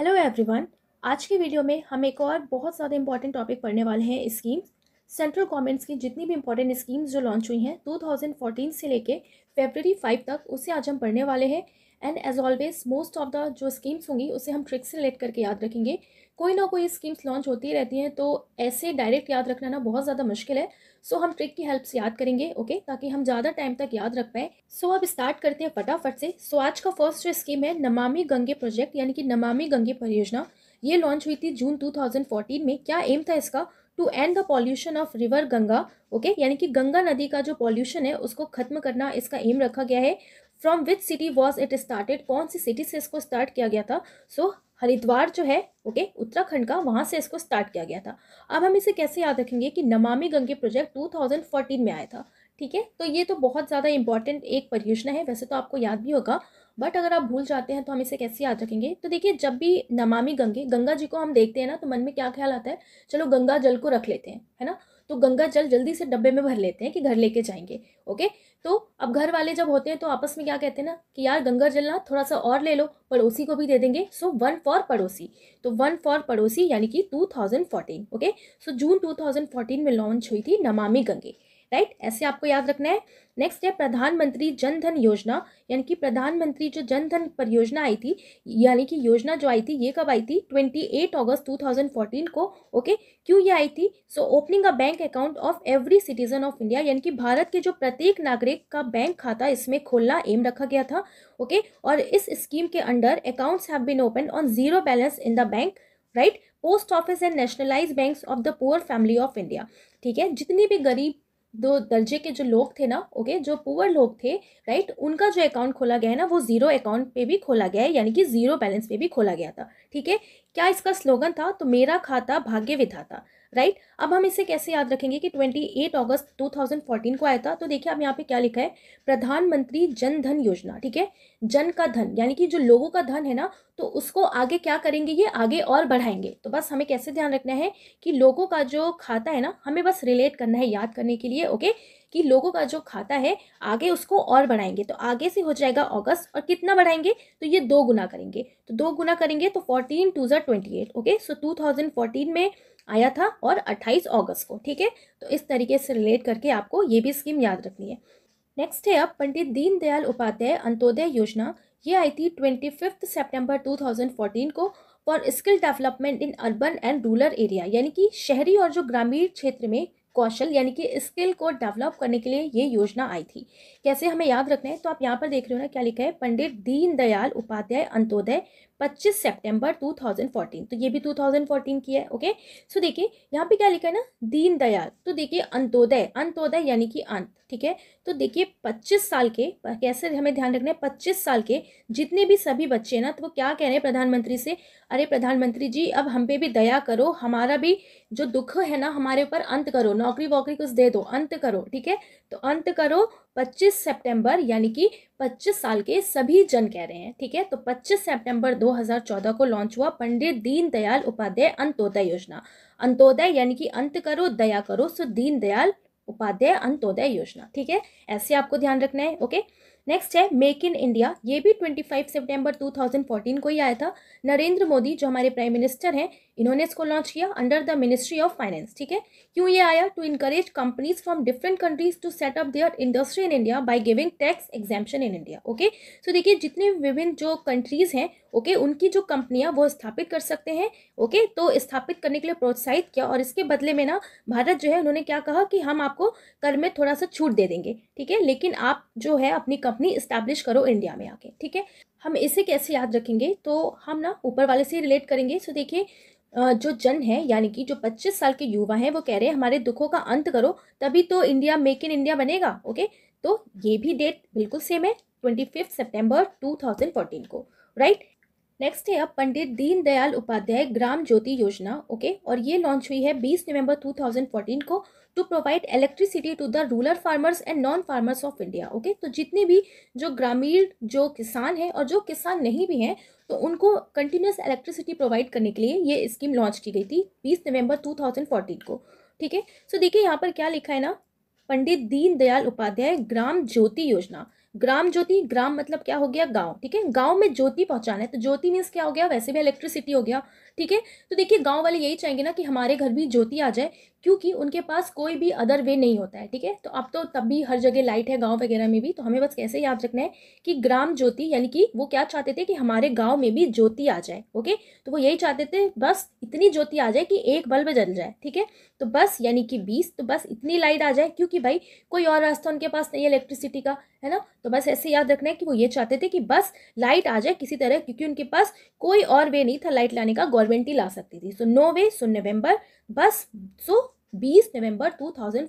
Hello everyone आज के video में हम एक और बहुत ज़्यादा इंपॉर्टेंट टॉपिक पढ़ने वाले हैं स्कीम्स सेंट्रल गवर्नमेंट्स की जितनी भी इंपॉर्टेंट स्कीम्स जो लॉन्च हुई हैं 2014 से लेके फेबररी 5 तक उसे आज हम पढ़ने वाले हैं and as always most of the जो स्कीम्स होंगी उसे हम ट्रिक से रिलेट करके याद रखेंगे कोई ना कोई स्कीम्स लॉन्च होती रहती हैं तो ऐसे डायरेक्ट याद रखना ना बहुत ज़्यादा मुश्किल है सो so, हम ट्रिक की हेल्प से याद करेंगे ओके okay? ताकि हम ज़्यादा टाइम तक याद रख पाए सो so, अब स्टार्ट करते हैं फटाफट से सो so, आज का फर्स्ट जो स्कीम है नमामि गंगे प्रोजेक्ट यानी कि नमामि गंगे परियोजना ये लॉन्च हुई थी जून टू में क्या एम था इसका to end the pollution of river Ganga okay यानी कि गंगा नदी का जो पॉल्यूशन है उसको खत्म करना इसका एम रखा गया है from which city was it started कौन सी सिटी से इसको स्टार्ट किया गया था सो so, हरिद्वार जो है ओके okay, उत्तराखंड का वहाँ से इसको स्टार्ट किया गया था अब हम इसे कैसे याद रखेंगे कि नमामि गंगे प्रोजेक्ट 2014 में आया था ठीक है तो ये तो बहुत ज़्यादा इंपॉर्टेंट एक परियोजना है वैसे तो आपको याद भी होगा बट अगर आप भूल जाते हैं तो हम इसे कैसे याद रखेंगे तो देखिए जब भी नमामि गंगे गंगा जी को हम देखते हैं ना तो मन में क्या ख्याल आता है चलो गंगा जल को रख लेते हैं है ना तो गंगा जल जल्दी से डब्बे में भर लेते हैं कि घर लेके जाएंगे ओके तो अब घर वाले जब होते हैं तो आपस में क्या कहते हैं ना कि यार गंगा जल ना थोड़ा सा और ले लो पड़ोसी को भी दे देंगे सो वन फॉर पड़ोसी तो वन फॉर पड़ोसी यानी कि two okay so June two में लॉन्च हुई थी नमामि गंगे राइट ऐसे आपको याद रखना है नेक्स्ट है प्रधानमंत्री जन धन योजना यानी कि प्रधानमंत्री जो जन धन परियोजना आई थी यानी कि योजना जो आई थी ये कब आई थी 28 अगस्त 2014 को ओके okay? क्यों ये आई थी so opening a bank account of every citizen of India यानी कि भारत के जो प्रत्येक नागरिक का बैंक खाता इसमें खोलना एम रखा गया था ओके okay? और इस स्कीम के under accounts have been open on zero balance in the bank right post office and nationalise bank of the poor family of India ठीक है जितनी भी गरीब दो दर्जे के जो लोग थे ना ओके जो पुअर लोग थे राइट उनका जो अकाउंट खोला गया है ना वो जीरो अकाउंट पे भी खोला गया है यानी कि जीरो बैलेंस पे भी खोला गया था ठीक है क्या इसका स्लोगन था तो मेरा खाता भाग्य विधाता राइट अब हम इसे कैसे याद रखेंगे कि 28 अगस्त 2014 को आया था तो देखिए अब यहाँ पे क्या लिखा है प्रधानमंत्री जन धन योजना ठीक है जन का धन यानी कि जो लोगों का धन है ना तो उसको आगे क्या करेंगे ये आगे और बढ़ाएंगे तो बस हमें कैसे ध्यान रखना है कि लोगों का जो खाता है ना हमें बस रिलेट करना है याद करने के लिए ओके कि लोगों का जो खाता है आगे उसको और बढ़ाएंगे तो आगे से हो जाएगा अगस्त और कितना बढ़ाएंगे तो ये दो गुना करेंगे तो दो गुना करेंगे तो फोर्टीन टू जर twenty eight okay so two thousand fourteen में आया था और 28 अगस्त को ठीक है तो इस तरीके से रिलेट करके आपको ये भी स्कीम याद रखनी है नेक्स्ट है अब पंडित दीनदयाल उपाध्याय अंत्योदय योजना ये आई थी ट्वेंटी फिफ्थ सेप्टेम्बर टू को for skill development in urban and rural area यानी कि शहरी और जो ग्रामीण क्षेत्र में कौशल यानी कि स्किल को डेवलप करने के लिए ये योजना आई थी कैसे हमें याद रखना है तो आप यहाँ पर देख रहे हो ना क्या लिखा है पंडित दीनदयाल उपाध्याय अंत्योदय 25 सितंबर 2014 तो ये भी 2014 की है ओके सो देखिए यहाँ पे क्या लिखा है ना दीनदयाल तो देखिए अंतोदय अंत्योदय यानी कि अंत ठीक है तो देखिए 25 साल के कैसे हमें ध्यान रखना है 25 साल के जितने भी सभी बच्चे हैं ना तो वो क्या कह रहे हैं प्रधानमंत्री से अरे प्रधानमंत्री जी अब हम पे भी दया करो हमारा भी जो दुख है ना हमारे ऊपर अंत करो नौकरी वोकरी कुछ दे दो अंत करो ठीक है तो अंत करो 25 सितंबर यानी कि 25 साल के सभी जन कह रहे हैं ठीक है तो 25 सितंबर 2014 को लॉन्च हुआ पंडित दीनदयाल उपाध्याय अंत्योदय योजना अंत्योदय यानी कि अंत करो दया करो सो दीनदयाल उपाध्याय अंत्योदय योजना ठीक है ऐसे आपको ध्यान रखना है ओके नेक्स्ट है मेक इन इंडिया ये भी 25 सितंबर 2014 को ही आया था नरेंद्र मोदी जो हमारे प्राइम मिनिस्टर हैं इन्होंने इसको लॉन्च किया under the ministry of finance ठीक है क्यों ये आया to encourage companies from different countries to set up their industry in India by giving tax exemption in India okay so देखिए जितने विभिन्न जो कंट्रीज़ हैं ओके उनकी जो कंपनियां वो स्थापित कर सकते हैं ओके तो स्थापित करने के लिए प्रोत्साहित किया और इसके बदले में ना भारत जो है उन्होंने क्या कहा कि हम आपको कर में थोड़ा सा छूट दे देंगे ठीक है लेकिन आप जो है अपनी कंपनी इस्टेब्लिश करो इंडिया में आके ठीक है हम इसे कैसे याद रखेंगे तो हम ना ऊपर वाले से रिलेट करेंगे सो देखिए जो जन है यानी कि जो 25 साल के युवा हैं वो कह रहे हैं हमारे दुखों का अंत करो तभी तो इंडिया मेक इन इंडिया बनेगा ओके तो ये भी डेट बिल्कुल सेम है twenty fifth September two thousand fourteen को राइट नेक्स्ट है अब पंडित दीनदयाल उपाध्याय ग्राम ज्योति योजना ओके और ये लॉन्च हुई है 20 नवंबर 2014 को to provide electricity to the rural farmers and non farmers of India okay तो जितने भी जो ग्रामीण जो किसान हैं और जो किसान नहीं भी हैं तो उनको कंटिन्यूस इलेक्ट्रिसिटी प्रोवाइड करने के लिए ये स्कीम लॉन्च की गई थी बीस नवंबर फोर्टीन को ठीक है सो देखिए यहाँ पर क्या लिखा है ना पंडित दीनदयाल उपाध्याय ग्राम ज्योति योजना ग्राम ज्योति ग्राम मतलब क्या हो गया गांव ठीक है गांव में ज्योति पहुंचाना है तो ज्योति मीन्स क्या हो गया वैसे भी इलेक्ट्रिसिटी हो गया ठीक है तो देखिए गांव वाले यही चाहेंगे ना कि हमारे घर भी ज्योति आ जाए क्योंकि उनके पास कोई भी अदर वे नहीं होता है ठीक है तो अब तो तब भी हर जगह लाइट है गांव वगैरह में भी तो हमें बस कैसे याद रखना है कि ग्राम ज्योति यानी कि वो क्या चाहते थे कि हमारे गांव में भी ज्योति आ जाए ओके तो वो यही चाहते थे बस इतनी ज्योति आ जाए कि एक बल्ब जल जाए ठीक है तो बस यानी कि बीस तो बस इतनी लाइट आ जाए क्योंकि भाई कोई और रास्ता उनके पास नहीं है इलेक्ट्रिसिटी का है ना तो बस ऐसे याद रखना है कि वो ये चाहते थे कि बस लाइट आ जाए किसी तरह क्योंकि उनके पास कोई और वे नहीं था लाइट लाने का गवर्नमेंट सेवेंटी ला सकती थी सो नो वे सो नवंबर बस सो बीस नवंबर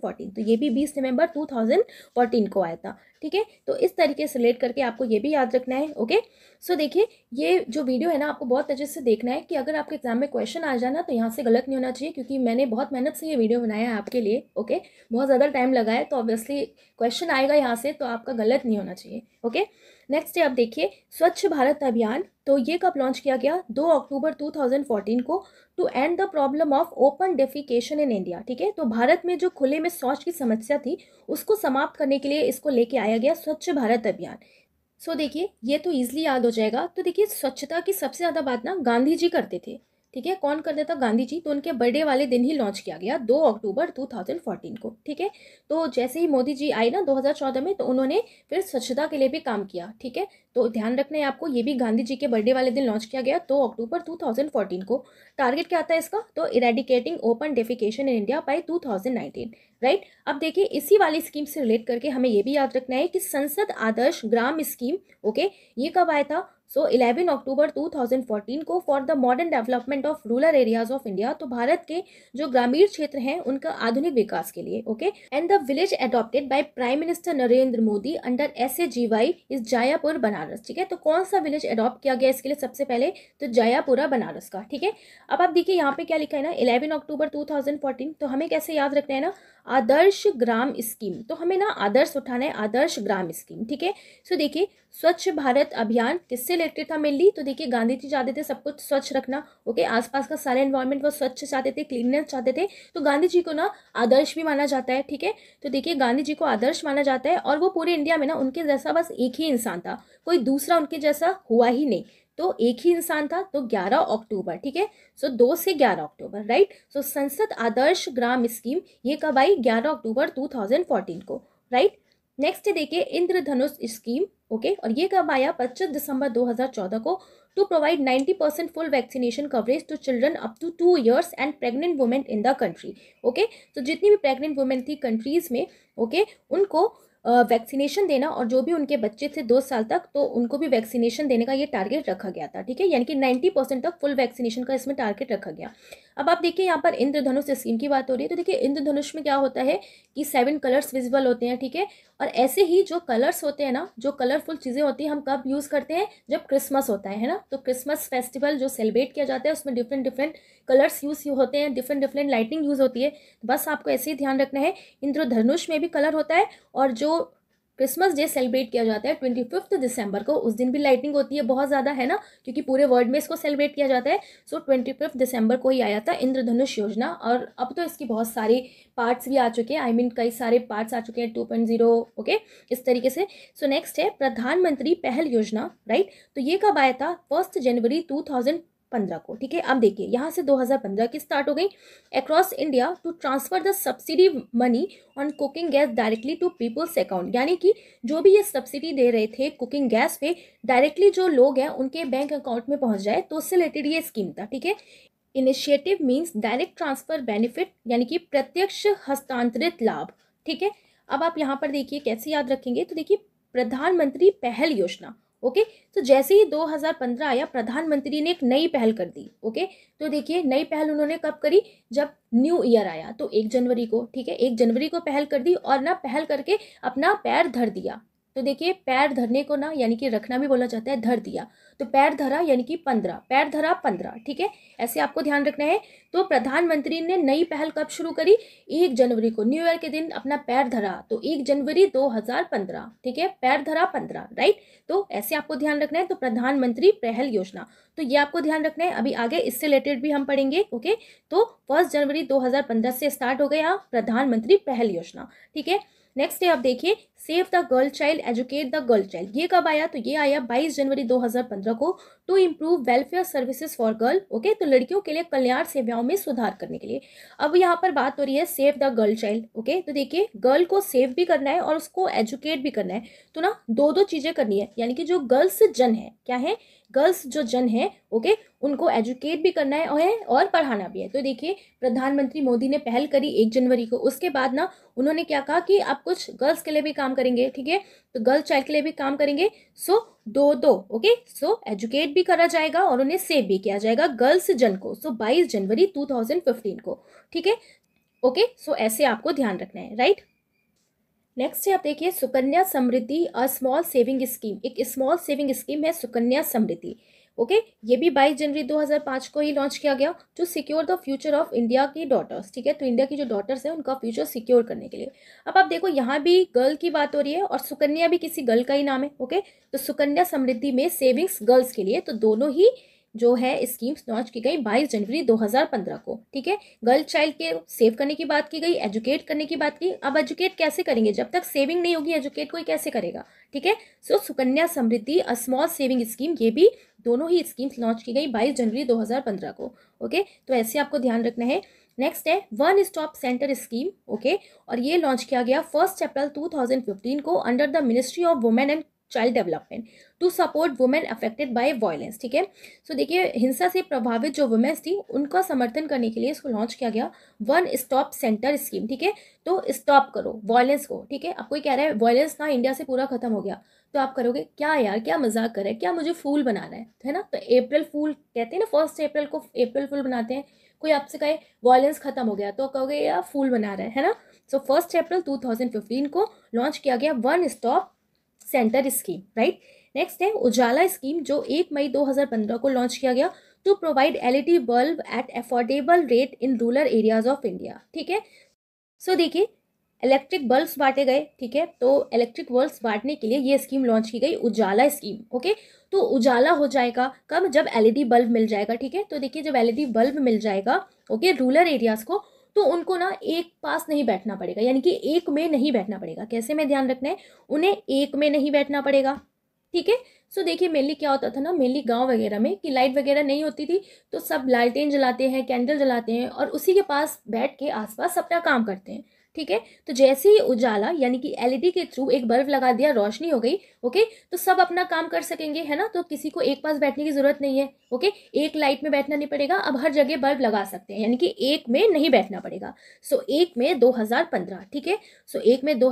फोर्टीन तो ये भी बीस नवंबर फोर्टीन को आया था ठीक है तो इस तरीके से रिलेट करके आपको ये भी याद रखना है ओके सो देखिए ये जो वीडियो है ना आपको बहुत अच्छे से देखना है कि अगर आपके एग्जाम में क्वेश्चन आ जाना तो यहाँ से गलत नहीं होना चाहिए क्योंकि मैंने बहुत मेहनत से ये वीडियो बनाया है आपके लिए ओके बहुत ज़्यादा टाइम लगा है तो ऑब्वियसली क्वेश्चन आएगा यहाँ से तो आपका गलत नहीं होना चाहिए ओके नेक्स्ट है आप देखिए स्वच्छ भारत अभियान तो ये कब लॉन्च किया गया दो अक्टूबर 2014 को to end the problem of open defecation in India ठीक है तो भारत में जो खुले में शौच की समस्या थी उसको समाप्त करने के लिए इसको लेके आया गया स्वच्छ भारत अभियान सो देखिए ये तो ईजिली याद हो जाएगा तो देखिए स्वच्छता की सबसे ज़्यादा बात ना गांधी जी करते थे ठीक है कौन कर देता गांधी जी तो उनके बर्थडे वाले दिन ही लॉन्च किया गया 2 अक्टूबर 2014 को ठीक है तो जैसे ही मोदी जी आए ना 2014 में तो उन्होंने फिर स्वच्छता के लिए भी काम किया ठीक है तो ध्यान रखना है आपको ये भी गांधी जी के बर्थडे वाले दिन लॉन्च किया गया 2 अक्टूबर 2014 को टारगेट क्या आता है इसका तो eradicating open defecation in India by two right अब देखिए इसी वाली स्कीम से रिलेट करके हमें ये भी याद रखना है कि संसद आदर्श ग्राम स्कीम ओके ये कब आया था सो इलेवन अक्टूबर फोर्टीन को for the modern development of rural areas of India तो भारत के जो ग्रामीण क्षेत्र हैं उनका आधुनिक विकास के लिए okay and the village adopted by prime minister Narendra Modi under S A G Y is Jayapur Banaras ठीक है तो कौन सा विलेज एडॉप्ट किया गया इसके लिए सबसे पहले तो जयापुरा बनारस का ठीक है अब आप देखिए यहाँ पे क्या लिखा है ना eleven October two thousand fourteen तो हमें कैसे याद रखना है ना आदर्श ग्राम स्कीम तो हमें ना आदर्श उठाना है आदर्श ग्राम स्कीम ठीक है सो देखिए स्वच्छ भारत अभियान किससे रिलेटेड था मेनली तो देखिए गांधी जी चाहते थे सब कुछ स्वच्छ रखना ओके आसपास का सारे एन्वायरमेंट वो स्वच्छ चाहते थे क्लीननेस चाहते थे तो गांधी जी को ना आदर्श भी माना जाता है ठीक है तो देखिए गांधी जी को आदर्श माना जाता है और वो पूरे इंडिया में ना उनके जैसा बस एक ही इंसान था कोई दूसरा उनके जैसा हुआ ही नहीं तो एक ही इंसान था तो 11 अक्टूबर ठीक है सो दो से 11 अक्टूबर राइट सो संसद आदर्श ग्राम स्कीम ये कब आई 11 अक्टूबर 2014 को राइट नेक्स्ट देखिए इंद्रधनुष स्कीम ओके और ये कब आया 25 दिसंबर 2014 को to provide 90 percent full vaccination coverage to children up to two years and pregnant women in the country okay तो जितनी भी प्रेग्नेंट वुमेन थी कंट्रीज़ में ओके okay? उनको वैक्सीनेशन देना और जो भी उनके बच्चे थे दो साल तक तो उनको भी वैक्सीनेशन देने का ये टारगेट रखा गया था ठीक है यानी कि नाइन्टी परसेंट तक फुल वैक्सीनेशन का इसमें टारगेट रखा गया अब आप देखिए यहाँ पर इंद्रधनुष स्कीम की बात हो रही है तो देखिए इंद्रधनुष में क्या होता है कि सेवन कलर्स विजिबल होते हैं ठीक है और ऐसे ही जो कलर्स होते हैं ना जो कलरफुल चीज़ें होती हैं हम कब यूज़ करते हैं जब क्रिसमस होता है है ना तो क्रिसमस फेस्टिवल जो सेलिब्रेट किया जाता है उसमें डिफरेंट डिफरेंट कलर्स यूज़ होते हैं डिफरेंट डिफरेंट लाइटिंग यूज़ होती है बस आपको ऐसे ही ध्यान रखना है इंद्रधनुष में भी कलर होता है और जो क्रिसमस डे सेलिब्रेट किया जाता है ट्वेंटी फिफ्थ दिसंबर को उस दिन भी लाइटिंग होती है बहुत ज़्यादा है ना क्योंकि पूरे वर्ल्ड में इसको सेलिब्रेट किया जाता है सो ट्वेंटी फिफ्थ दिसंबर को ही आया था इंद्रधनुष योजना और अब तो इसकी बहुत सारी पार्ट्स भी आ चुके हैं आई मीन कई सारे पार्ट्स आ चुके हैं टू पॉइंट जीरो ओके इस तरीके से सो so, नेक्स्ट है प्रधानमंत्री पहल योजना राइट तो ये कब आया था फर्स्ट जनवरी टू थाउजेंड 2015 को ठीक है अब देखिए यहाँ से 2015 की स्टार्ट हो गई across India to transfer the subsidy money on cooking gas directly to people's account यानी कि जो भी ये सब्सिडी दे रहे थे कुकिंग गैस पे डायरेक्टली जो लोग हैं उनके बैंक अकाउंट में पहुँच जाए तो उससे रिलेटेड ये स्कीम था ठीक है initiative means direct transfer benefit यानी कि प्रत्यक्ष हस्तांतरित लाभ ठीक है अब आप यहाँ पर देखिए कैसे याद रखेंगे तो देखिए प्रधानमंत्री पहल योजना ओके तो जैसे ही 2015 आया प्रधानमंत्री ने एक नई पहल कर दी ओके तो देखिए नई पहल उन्होंने कब करी जब न्यू ईयर आया तो एक जनवरी को ठीक है एक जनवरी को पहल कर दी और ना पहल करके अपना पैर धर दिया तो देखिए पैर धरने को ना यानी कि रखना भी बोला जाता है धर दिया तो पैर धरा यानी कि पंद्रह पैर धरा पंद्रह ठीक है ऐसे आपको ध्यान रखना है तो प्रधानमंत्री ने नई पहल कब शुरू करी एक जनवरी को न्यू ईयर के दिन अपना पैर धरा तो एक जनवरी दो हजार पंद्रह ठीक है पैर धरा पंद्रह राइट तो ऐसे आपको ध्यान रखना है तो प्रधानमंत्री पहल योजना तो ये आपको ध्यान रखना है अभी आगे इससे रिलेटेड भी हम पढ़ेंगे ओके तो फर्स्ट जनवरी दो से स्टार्ट हो गया प्रधानमंत्री पहल योजना ठीक है नेक्स्ट डे आप देखिए save the girl child educate the girl child ये कब आया तो ये आया 22 जनवरी 2015 को to improve welfare services for girl okay तो लड़कियों के लिए कल्याण सेवाओं में सुधार करने के लिए अब यहाँ पर बात हो रही है save the girl child okay तो देखिए गर्ल को सेव भी करना है और उसको एजुकेट भी करना है तो ना दो दो चीज़ें करनी है यानी कि जो गर्ल्स जन है क्या है गर्ल्स जो जन है ओके उनको एजुकेट भी करना है और पढ़ाना भी है तो देखिए प्रधानमंत्री मोदी ने पहल करी एक जनवरी को उसके बाद ना उन्होंने क्या कहा कि आप कुछ गर्ल्स के लिए भी काम काम करेंगे ठीक है तो गर्ल चाइल्ड के लिए भी काम करेंगे सो दो दो ओके सो एजुकेट भी करा जाएगा और उन्हें सेव भी किया जाएगा गर्ल्स जन को सो बाईस जनवरी 2015 को ठीक है ओके सो ऐसे आपको ध्यान रखना है राइट नेक्स्ट है आप देखिए Sukanya Samriddhi a small saving scheme एक स्मॉल सेविंग स्कीम है सुकन्या समृद्धि ओके ये भी बाईस जनवरी 2005 को ही लॉन्च किया गया to secure the future of India की डॉटर्स ठीक है तो इंडिया की जो डॉटर्स हैं उनका फ्यूचर सिक्योर करने के लिए अब आप देखो यहाँ भी गर्ल की बात हो रही है और सुकन्या भी किसी गर्ल का ही नाम है ओके तो सुकन्या समृद्धि में सेविंग्स गर्ल्स के लिए तो दोनों ही जो है स्कीम्स लॉन्च की गई 22 जनवरी 2015 को ठीक है गर्ल चाइल्ड के सेव करने की बात की गई एजुकेट करने की बात की अब एजुकेट कैसे करेंगे जब तक सेविंग नहीं होगी एजुकेट कोई कैसे करेगा ठीक है so Sukanya Samriddhi a small saving scheme ये भी दोनों ही स्कीम्स लॉन्च की गई बाईस जनवरी पंद्रह को ओके तो ऐसे आपको ध्यान रखना है नेक्स्ट है one stop centre scheme okay और ये लॉन्च किया गया फर्स्ट अप्रैल 2015 को under the ministry of women and child development to support women affected by violence ठीक है सो देखिए हिंसा से प्रभावित जो वुमेन्स थी उनका समर्थन करने के लिए इसको लॉन्च किया गया वन स्टॉप सेंटर स्कीम ठीक है तो स्टॉप करो वायलेंस को ठीक है आपको कह रहा है वायलेंस ना इंडिया से पूरा खत्म हो गया तो आप करोगे क्या यार क्या मजाक करे क्या मुझे फूल तो तो तो बना रहा है है ना तो अप्रैल फूल कहते हैं ना फर्स्ट अप्रैल को अप्रैल फूल बनाते हैं कोई आपसे कहे वायलेंस खत्म हो गया तो कहोगे यार फूल बना रहा है है ना सो फर्स्ट अप्रैल 2015 को लॉन्च किया गया one stop centre scheme right next है उजाला स्कीम जो एक मई 2015 को लॉन्च किया गया to provide LED bulb at affordable rate in rural areas of India ठीक है सो देखिए इलेक्ट्रिक बल्ब्स बांटे गए ठीक है तो इलेक्ट्रिक बल्ब्स बांटने के लिए ये स्कीम लॉन्च की गई उजाला स्कीम ओके तो उजाला हो जाएगा कब जब एलईडी बल्ब e मिल जाएगा ठीक है तो देखिए जब एलईडी बल्ब e मिल जाएगा ओके रूरल एरियाज़ को तो उनको ना एक पास नहीं बैठना पड़ेगा यानी कि एक में नहीं बैठना पड़ेगा कैसे में ध्यान रखना है उन्हें एक में नहीं बैठना पड़ेगा ठीक है सो देखिए मेनली क्या होता था ना मेनली गांव वगैरह में कि लाइट वगैरह नहीं होती थी तो सब लालटेन जलाते हैं कैंडल जलाते हैं और उसी के पास बैठ के आसपास अपना काम करते हैं ठीक है तो जैसे ही उजाला यानी कि एलईडी e के थ्रू एक बल्ब लगा दिया रोशनी हो गई ओके तो सब अपना काम कर सकेंगे है ना तो किसी को एक पास बैठने की जरूरत नहीं है ओके एक लाइट में बैठना नहीं पड़ेगा अब हर जगह बल्ब लगा सकते हैं यानी कि एक में नहीं बैठना पड़ेगा सो एक में दो ठीक है सो एक में दो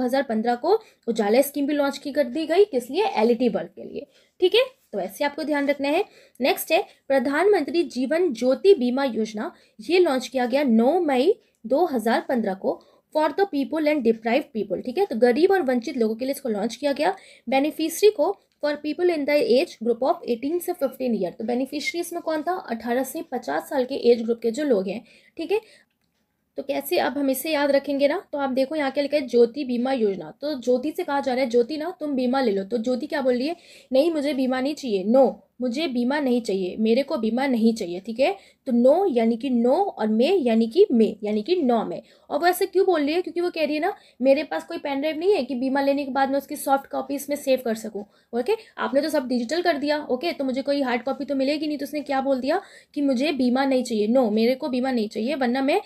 को उजाला स्कीम भी लॉन्च की कर दी गई किस लिए एलईडी e बल्ब के लिए ठीक है तो ऐसे आपको ध्यान रखना है नेक्स्ट है प्रधानमंत्री जीवन ज्योति बीमा योजना ये लॉन्च किया गया 9 मई 2015 को for the people and deprive people ठीक है तो गरीब और वंचित लोगों के लिए इसको लॉन्च किया गया बेनिफिशरी को for people in the age group of eighteen से फिफ्टीन ईयर तो बेनिफिशरी इसमें कौन था अठारह से पचास साल के एज ग्रुप के जो लोग हैं ठीक है तो कैसे आप इसे याद रखेंगे ना तो आप देखो यहाँ क्या लिखा है ज्योति बीमा योजना तो ज्योति से कहा जा रहा है ज्योति ना तुम बीमा ले लो तो ज्योति क्या बोल रही है नहीं मुझे बीमा नहीं चाहिए नो मुझे बीमा नहीं चाहिए मेरे को बीमा नहीं चाहिए ठीक है तो नो यानी कि नो और मे यानी कि मे यानी कि नो में और वो ऐसे क्यों बोल रही है क्योंकि वो कह रही है ना मेरे पास कोई पेन ड्राइव नहीं है कि बीमा लेने के बाद मैं उसकी सॉफ्ट कॉपी इसमें सेव कर सकूँ ओके आपने तो सब डिजिटल कर दिया ओके तो मुझे कोई हार्ड कॉपी तो मिलेगी नहीं तो उसने क्या बोल दिया कि मुझे बीमा नहीं चाहिए नो मेरे को बीमा नहीं चाहिए वरना मैं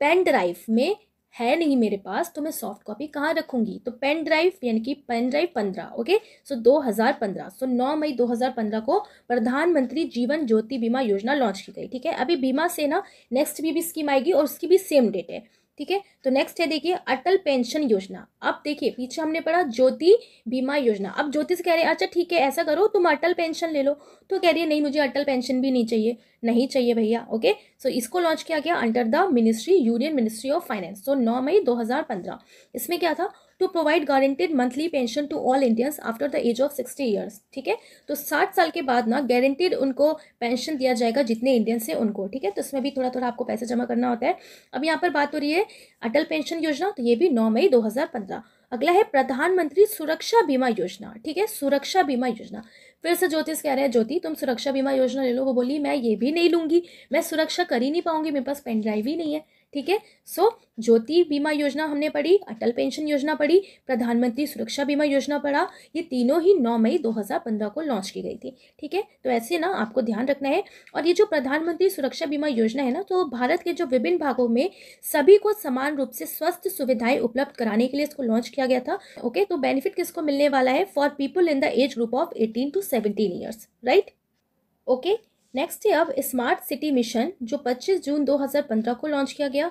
पेन ड्राइव में है नहीं मेरे पास तो मैं सॉफ्ट कॉपी कहाँ रखूँगी तो पेन ड्राइव यानी कि पेन ड्राइव पंद्रह ओके सो दो हज़ार पंद्रह सो नौ मई दो हज़ार पंद्रह को प्रधानमंत्री जीवन ज्योति बीमा योजना लॉन्च की गई ठीक है अभी बीमा से ना नेक्स्ट भी, भी स्कीम आएगी और उसकी भी सेम डेट है ठीक है तो नेक्स्ट है देखिए अटल पेंशन योजना अब देखिए पीछे हमने पढ़ा ज्योति बीमा योजना अब ज्योति से कह रहे हैं अच्छा ठीक है ऐसा करो तुम अटल पेंशन ले लो तो कह रही है नहीं मुझे अटल पेंशन भी नहीं चाहिए नहीं चाहिए भैया ओके सो इसको लॉन्च किया गया under the ministry union ministry of finance so नौ मई दो इसमें क्या था to provide guaranteed monthly pension to all Indians after the age of sixty years ठीक है तो साठ साल के बाद ना गारंटेड उनको पेंशन दिया जाएगा जितने इंडियंस हैं उनको ठीक है तो इसमें भी थोड़ा थोड़ा आपको पैसा जमा करना होता है अब यहाँ पर बात हो रही है अटल पेंशन योजना तो ये भी नौ मई दो अगला है प्रधानमंत्री सुरक्षा बीमा योजना ठीक है सुरक्षा बीमा योजना फिर से ज्योतिष कह रहे हैं ज्योति तुम सुरक्षा बीमा योजना ले लो वो बोली मैं ये भी नहीं लूँगी मैं सुरक्षा कर ही नहीं पाऊंगी मेरे पास पेन ड्राइव ही नहीं है ठीक है सो ज्योति बीमा योजना हमने पढ़ी अटल पेंशन योजना पढ़ी प्रधानमंत्री सुरक्षा बीमा योजना पढ़ा ये तीनों ही 9 मई 2015 को लॉन्च की गई थी ठीक है तो ऐसे ना आपको ध्यान रखना है और ये जो प्रधानमंत्री सुरक्षा बीमा योजना है ना तो भारत के जो विभिन्न भागों में सभी को समान रूप से स्वस्थ सुविधाएं उपलब्ध कराने के लिए इसको लॉन्च किया गया था ओके तो बेनिफिट किसको मिलने वाला है for people in the age group of eighteen to seventeen years right okay next है अब स्मार्ट सिटी मिशन जो 25 जून 2015 को लॉन्च किया गया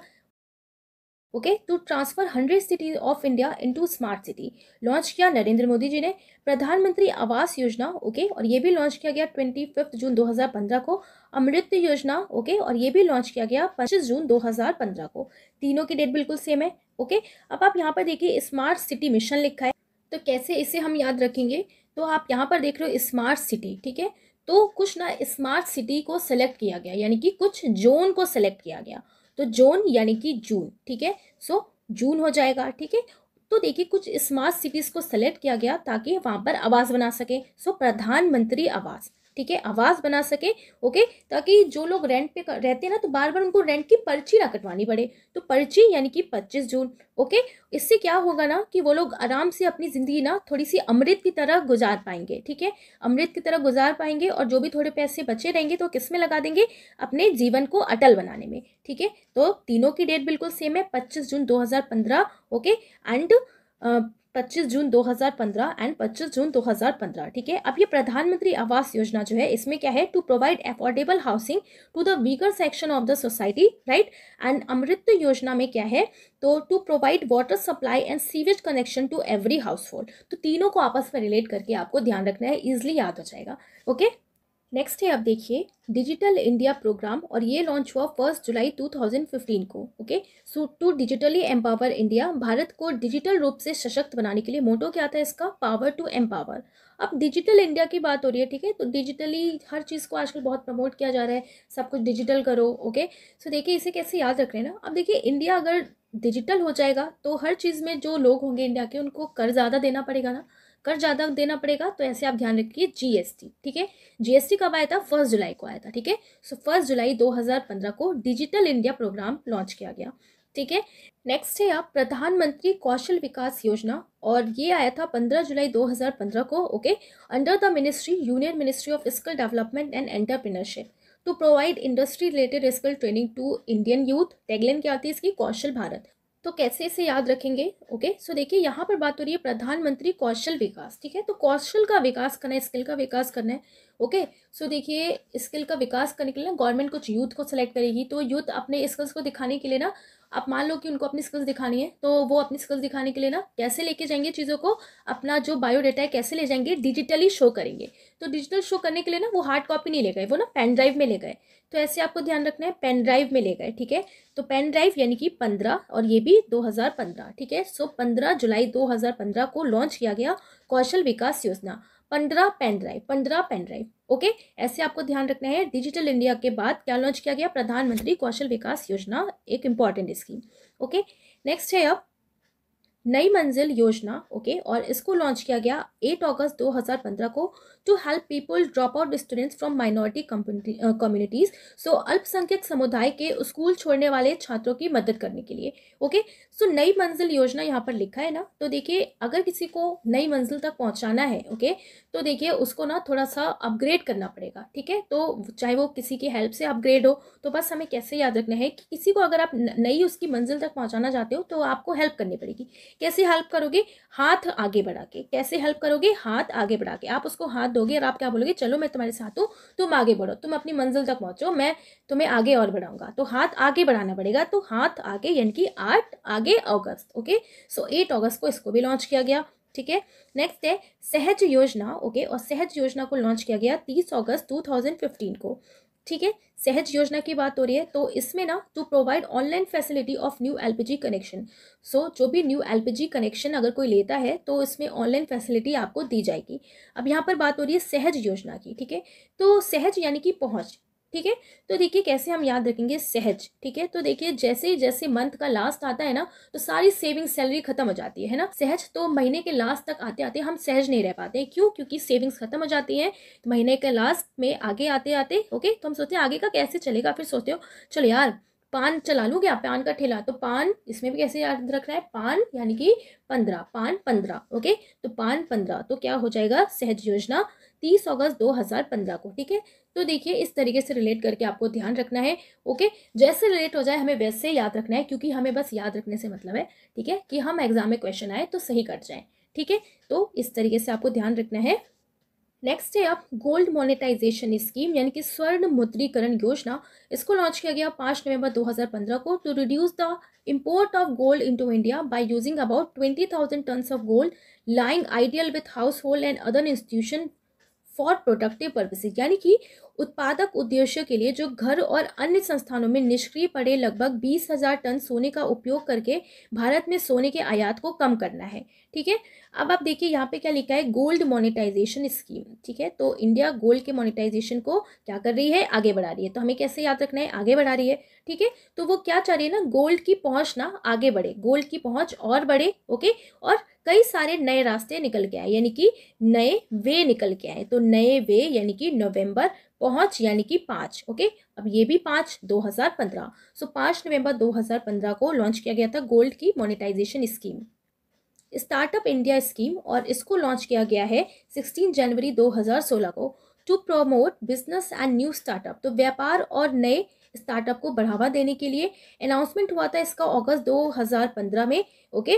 okay to transfer hundred cities of India into smart city launch किया नरेंद्र मोदी जी ने प्रधानमंत्री आवास योजना ओके okay, और ये भी लॉन्च किया गया ट्वेंटी फिफ्थ जून पंद्रह को अमृत योजना ओके okay, और ये भी लॉन्च किया गया पच्चीस जून पंद्रह को तीनों की डेट बिल्कुल सेम है ओके okay? अब आप यहाँ पर देखिए स्मार्ट सिटी मिशन लिखा है तो कैसे इसे हम याद रखेंगे तो आप यहाँ पर देख रहे हो स्मार्ट सिटी ठीक है तो कुछ ना स्मार्ट सिटी को सेलेक्ट किया गया यानी कि कुछ जोन को सेलेक्ट किया गया तो जोन यानी कि जून ठीक है सो जून हो जाएगा ठीक है तो देखिए कुछ स्मार्ट सिटीज़ को सेलेक्ट किया गया ताकि वहां पर आवास बना सके सो प्रधानमंत्री आवास ठीक है आवाज़ बना सके ओके ताकि जो लोग रेंट पे रहते हैं ना तो बार बार उनको रेंट की पर्ची ना कटवानी पड़े तो पर्ची यानी कि पच्चीस जून ओके इससे क्या होगा ना कि वो लोग आराम से अपनी ज़िंदगी ना थोड़ी सी अमृत की तरह गुजार पाएंगे ठीक है अमृत की तरह गुजार पाएंगे और जो भी थोड़े पैसे बचे रहेंगे तो किस में लगा देंगे अपने जीवन को अटल बनाने में ठीक है तो तीनों की डेट बिल्कुल सेम है पच्चीस जून दो ओके एंड 25 जून 2015 एंड 25 जून 2015 ठीक है अब ये प्रधानमंत्री आवास योजना जो है इसमें क्या है to provide affordable housing to the weaker section of the society right and Amrut योजना में क्या है तो to provide water supply and sewage connection to every household तो तीनों को आपस में रिलेट करके आपको ध्यान रखना है ईजिली याद हो जाएगा ओके okay? नेक्स्ट है आप देखिए डिजिटल इंडिया प्रोग्राम और ये लॉन्च हुआ फर्स्ट जुलाई 2015 को okay so to digitally empower India Bharat को डिजिटल रूप से सशक्त बनाने के लिए मोटो क्या था इसका पावर टू एम्पावर अब डिजिटल इंडिया की बात हो रही है ठीक है तो डिजिटली हर चीज़ को आजकल बहुत प्रमोट किया जा रहा है सब कुछ डिजिटल करो ओके सो देखिए इसे कैसे याद रख रहे हैं ना अब देखिए इंडिया अगर डिजिटल हो जाएगा तो हर चीज़ में जो लोग होंगे इंडिया के उनको कर ज़्यादा देना पड़ेगा ना कर ज़्यादा देना पड़ेगा तो ऐसे आप ध्यान रखिए जीएसटी ठीक है जीएसटी कब आया था फर्स्ट जुलाई को आया था ठीक है सो फर्स्ट जुलाई 2015 को डिजिटल इंडिया प्रोग्राम लॉन्च किया गया ठीक है नेक्स्ट है आप प्रधानमंत्री कौशल विकास योजना और ये आया था पंद्रह जुलाई पंद्रह को okay under the ministry union ministry of skill development and entrepreneurship to provide industry related skill training to Indian youth tagline क्या होती है इसकी कौशल भारत तो कैसे इसे याद रखेंगे ओके सो देखिए यहाँ पर बात हो रही है प्रधानमंत्री कौशल विकास ठीक है तो कौशल का विकास करना है स्किल का विकास करना है ओके सो देखिए स्किल का विकास करने के लिए ना गवर्नमेंट कुछ यूथ को सिलेक्ट करेगी तो यूथ अपने स्किल्स को दिखाने के लिए ना आप मान लो कि उनको अपनी स्किल्स दिखानी है तो वो अपनी स्किल्स दिखाने के लिए ना कैसे लेके जाएंगे चीज़ों को अपना जो बायोडाटा है कैसे ले जाएंगे डिजिटली शो करेंगे तो डिजिटल शो करने के लिए ना वो हार्ड कॉपी नहीं ले गए वो ना पेन ड्राइव में ले गए तो ऐसे आपको ध्यान रखना है पेन ड्राइव में ले गए ठीक है तो पेन ड्राइव यानी कि पंद्रह और ये भी दो हज़ार पंद्रह ठीक है सो पंद्रह जुलाई दो हज़ार पंद्रह को लॉन्च किया गया कौशल विकास योजना पंद्रह पेन ड्राइव पंद्रह पेन ड्राइव ओके ऐसे आपको ध्यान रखना है डिजिटल इंडिया के बाद क्या लॉन्च किया गया प्रधानमंत्री कौशल विकास योजना एक इंपॉर्टेंट स्कीम ओके नेक्स्ट है अब नई मंजिल योजना ओके और इसको लॉन्च किया गया 8 अगस्त 2015 को to help people drop out students from minority communities so अल्पसंख्यक समुदाय के स्कूल छोड़ने वाले छात्रों की मदद करने के लिए ओके सो so, नई मंजिल योजना यहाँ पर लिखा है ना तो देखिए अगर किसी को नई मंजिल तक पहुँचाना है ओके तो देखिए उसको ना थोड़ा सा अपग्रेड करना पड़ेगा ठीक है तो चाहे वो किसी की हेल्प से अपग्रेड हो तो बस हमें कैसे याद रखना है कि किसी को अगर आप नई उसकी मंजिल तक पहुँचाना चाहते हो तो आपको हेल्प करनी पड़ेगी कैसे हेल्प करोगे हाथ आगे बढ़ा के कैसे हेल्प करोगे हाथ आगे बढ़ा के आप उसको हाथ दोगे और आप क्या बोलोगे चलो मैं तुम्हारे साथ हूँ तुम आगे बढ़ो तुम अपनी मंजिल तक पहुँचो मैं तुम्हें आगे और बढ़ाऊंगा तो हाथ आगे बढ़ाना पड़ेगा तो हाथ आगे यानी कि आठ आगे अगस्त ओके सो एट अगस्त को इसको भी लॉन्च किया गया ठीक है नेक्स्ट है सहज योजना ओके और सहज योजना को लॉन्च किया गया तीस अगस्त 2015 को ठीक है सहज योजना की बात हो रही है तो इसमें ना to provide online facility of new LPG connection so जो भी न्यू एलपीजी कनेक्शन अगर कोई लेता है तो इसमें ऑनलाइन फैसिलिटी आपको दी जाएगी अब यहाँ पर बात हो रही है सहज योजना की ठीक है तो सहज यानी कि पहुँच ठीक है तो देखिए कैसे हम याद रखेंगे सहज ठीक है तो देखिए जैसे ही जैसे मंथ का लास्ट आता है ना तो सारी सेविंग सैलरी खत्म हो जाती है ना सहज तो महीने के लास्ट तक आते आते हम सहज नहीं रह पाते क्यों क्योंकि सेविंग्स खत्म हो जाती है तो महीने के लास्ट में आगे आते आते ओके तो हम सोचते हैं आगे का कैसे चलेगा फिर सोचते हो चलो यार पान चला लूँ क्या पान का ठेला तो पान इसमें भी कैसे याद रखना है पान यानी कि पंद्रह पान पंद्रह ओके तो पान पंद्रह तो क्या हो जाएगा सहज योजना तीस अगस्त पंद्रह को ठीक है तो देखिए इस तरीके से रिलेट करके आपको ध्यान रखना है ओके जैसे रिलेट हो जाए हमें वैसे याद रखना है क्योंकि हमें बस याद रखने से मतलब है ठीक है कि हम एग्जाम में क्वेश्चन आए तो सही कट जाए ठीक है तो इस तरीके से आपको ध्यान रखना है नेक्स्ट है आप गोल्ड मोनेटाइजेशन स्कीम यानी कि स्वर्ण मुद्रीकरण योजना इसको लॉन्च किया गया पाँच नवंबर 2015 को to reduce the import of gold into India by using about 20,000 tons of gold lying ideal with household and other institution for productive purposes यानी कि उत्पादक उद्देश्य के लिए जो घर और अन्य संस्थानों में निष्क्रिय पड़े लगभग बीस हजार टन सोने का उपयोग करके भारत में सोने के आयात को कम करना है ठीक है अब आप देखिए यहाँ पे क्या लिखा है गोल्ड मोनेटाइजेशन स्कीम ठीक है तो इंडिया गोल्ड के मोनेटाइजेशन को क्या कर रही है आगे बढ़ा रही है तो हमें कैसे याद रखना है आगे बढ़ा रही है ठीक है तो वो क्या चाह रही है ना गोल्ड की पहुँच ना आगे बढ़े गोल्ड की पहुँच और बढ़े ओके और कई सारे नए रास्ते निकल के आए यानी कि नए वे निकल के आए तो नए वे यानी कि नवंबर पहुंच यानी कि पाँच ओके अब ये भी पाँच दो हज़ार पंद्रह सो पाँच नवंबर दो हज़ार पंद्रह को लॉन्च किया गया था गोल्ड की monetisation scheme startup India scheme और इसको लॉन्च किया गया है सिक्सटीन जनवरी दो हज़ार सोलह को to promote business and new startup तो व्यापार और नए स्टार्टअप को बढ़ावा देने के लिए अनाउंसमेंट हुआ था इसका अगस्त 2015 में okay okay?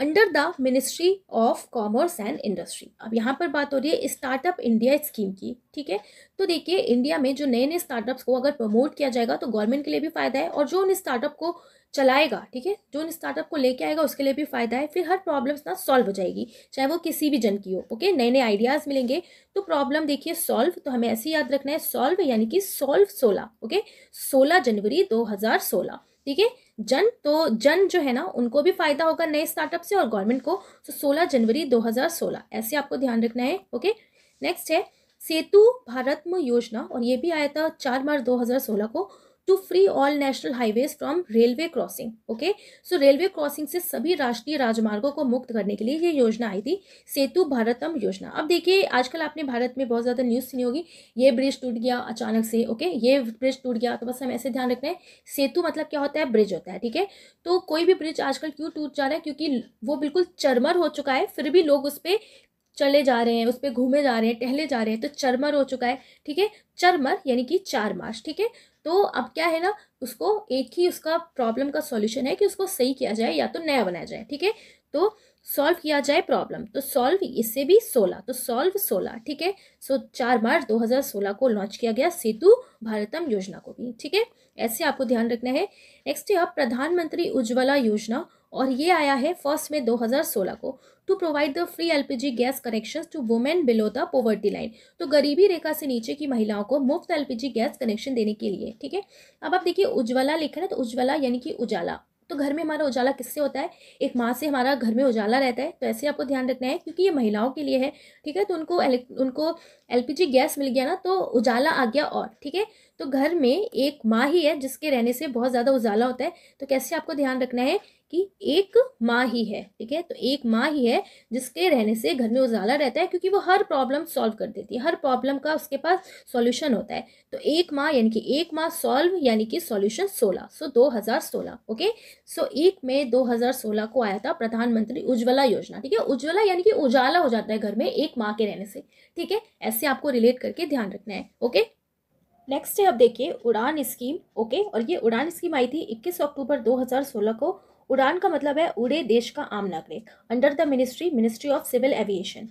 Under the ministry of commerce and industry अब यहाँ पर बात हो रही है स्टार्टअप इंडिया स्कीम की ठीक है तो देखिए इंडिया में जो नए नए स्टार्टअप्स को अगर प्रमोट किया जाएगा तो गवर्नमेंट के लिए भी फायदा है और जो उन स्टार्टअप को चलाएगा ठीक है जो उन स्टार्टअप को लेके आएगा उसके लिए भी फायदा है फिर हर प्रॉब्लम्स ना सॉल्व हो जाएगी चाहे वो किसी भी जन की हो ओके नए नए आइडियाज़ मिलेंगे तो प्रॉब्लम देखिए सॉल्व तो हमें ऐसे याद रखना है सॉल्व यानी कि सॉल्व सोलह ओके सोलह जनवरी दो हज़ार सोलह ठीक है जन तो जन जो है ना उनको भी फायदा होगा नए स्टार्टअप से और गवर्नमेंट को तो सोलह जनवरी 2016 ऐसे आपको ध्यान रखना है ओके नेक्स्ट है सेतु भारत योजना और ये भी आया था चार मार्च 2016 को to free all national highways from railway crossing okay so railway crossing से सभी राष्ट्रीय राजमार्गों को मुक्त करने के लिए ये योजना आई थी सेतु भारतम योजना अब देखिए आजकल आपने भारत में बहुत ज़्यादा न्यूज़ सुनी होगी ये ब्रिज टूट गया अचानक से ओके okay? ये ब्रिज टूट गया तो बस हम ऐसे ध्यान रखना है सेतु मतलब क्या होता है ब्रिज होता है ठीक है तो कोई भी ब्रिज आजकल क्यों टूट जा रहा है क्योंकि वो बिल्कुल चरमर हो चुका है फिर भी लोग उस पर चले जा रहे हैं उस पर घूमे जा रहे हैं टहले जा रहे हैं तो चरमर हो चुका है ठीक है चरमर यानी कि चार मास ठीक है तो अब क्या है ना उसको एक ही उसका प्रॉब्लम का सॉल्यूशन है कि उसको सही किया जाए या तो नया बनाया जाए ठीक है तो सॉल्व किया जाए प्रॉब्लम तो सॉल्व इससे भी सोलह तो सॉल्व सोलह ठीक है सो चार मार्च दो को लॉन्च किया गया सेतु भारतम योजना को भी ठीक है ऐसे आपको ध्यान रखना है नेक्स्ट है प्रधानमंत्री उज्ज्वला योजना और ये आया है फर्स्ट में 2016 को to provide the free LPG gas connections to women below the poverty line तो गरीबी रेखा से नीचे की महिलाओं को मुफ्त एलपीजी गैस कनेक्शन देने के लिए ठीक है अब आप देखिए उज्ज्वला रहे हैं तो उज्ज्वला यानी कि उजाला तो घर में हमारा उजाला किससे होता है एक माँ से हमारा घर में उजाला रहता है तो ऐसे आपको ध्यान रखना है क्योंकि ये महिलाओं के लिए है ठीक है तो उनको उनको एलपीजी गैस मिल गया ना तो उजाला आ गया और ठीक है तो घर में एक माँ ही है जिसके रहने से बहुत ज़्यादा उजाला होता है तो कैसे आपको ध्यान रखना है कि एक माँ ही है ठीक है तो एक माँ ही है जिसके रहने से घर में उजाला रहता है क्योंकि वो हर प्रॉब्लम सॉल्व कर देती है हर प्रॉब्लम का उसके पास सॉल्यूशन होता है तो एक माँ यानी कि एक माँ सॉल्व यानी कि सॉल्यूशन सोलह सो दो हज़ार सोलह ओके सो एक मई दो हज़ार सोलह को आया था प्रधानमंत्री उज्ज्वला योजना ठीक है उज्ज्वला यानी कि उजाला हो जाता है घर में एक माँ के रहने से ठीक है ऐसे आपको रिलेट करके ध्यान रखना है ओके नेक्स्ट है अब देखिए उड़ान स्कीम ओके और ये उड़ान स्कीम आई थी 21 अक्टूबर 2016 को उड़ान का मतलब है उड़े देश का आम नागरिक under the ministry ministry of civil aviation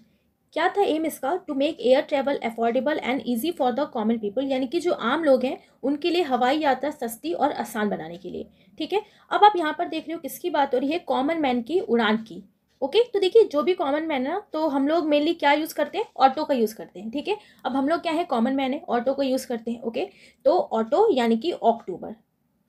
क्या था एम इसका to make air travel affordable and easy for the common people यानी कि जो आम लोग हैं उनके लिए हवाई यात्रा सस्ती और आसान बनाने के लिए ठीक है अब आप यहाँ पर देख रहे हो किसकी बात हो रही है कॉमन मैन की उड़ान की ओके okay? तो देखिए जो भी कॉमन मैन है ना तो हम लोग मेनली क्या यूज़ करते हैं ऑटो का यूज़ करते हैं ठीक है अब हम लोग क्या है कॉमन मैन है ऑटो का यूज़ करते हैं ओके okay? तो ऑटो यानी कि अक्टूबर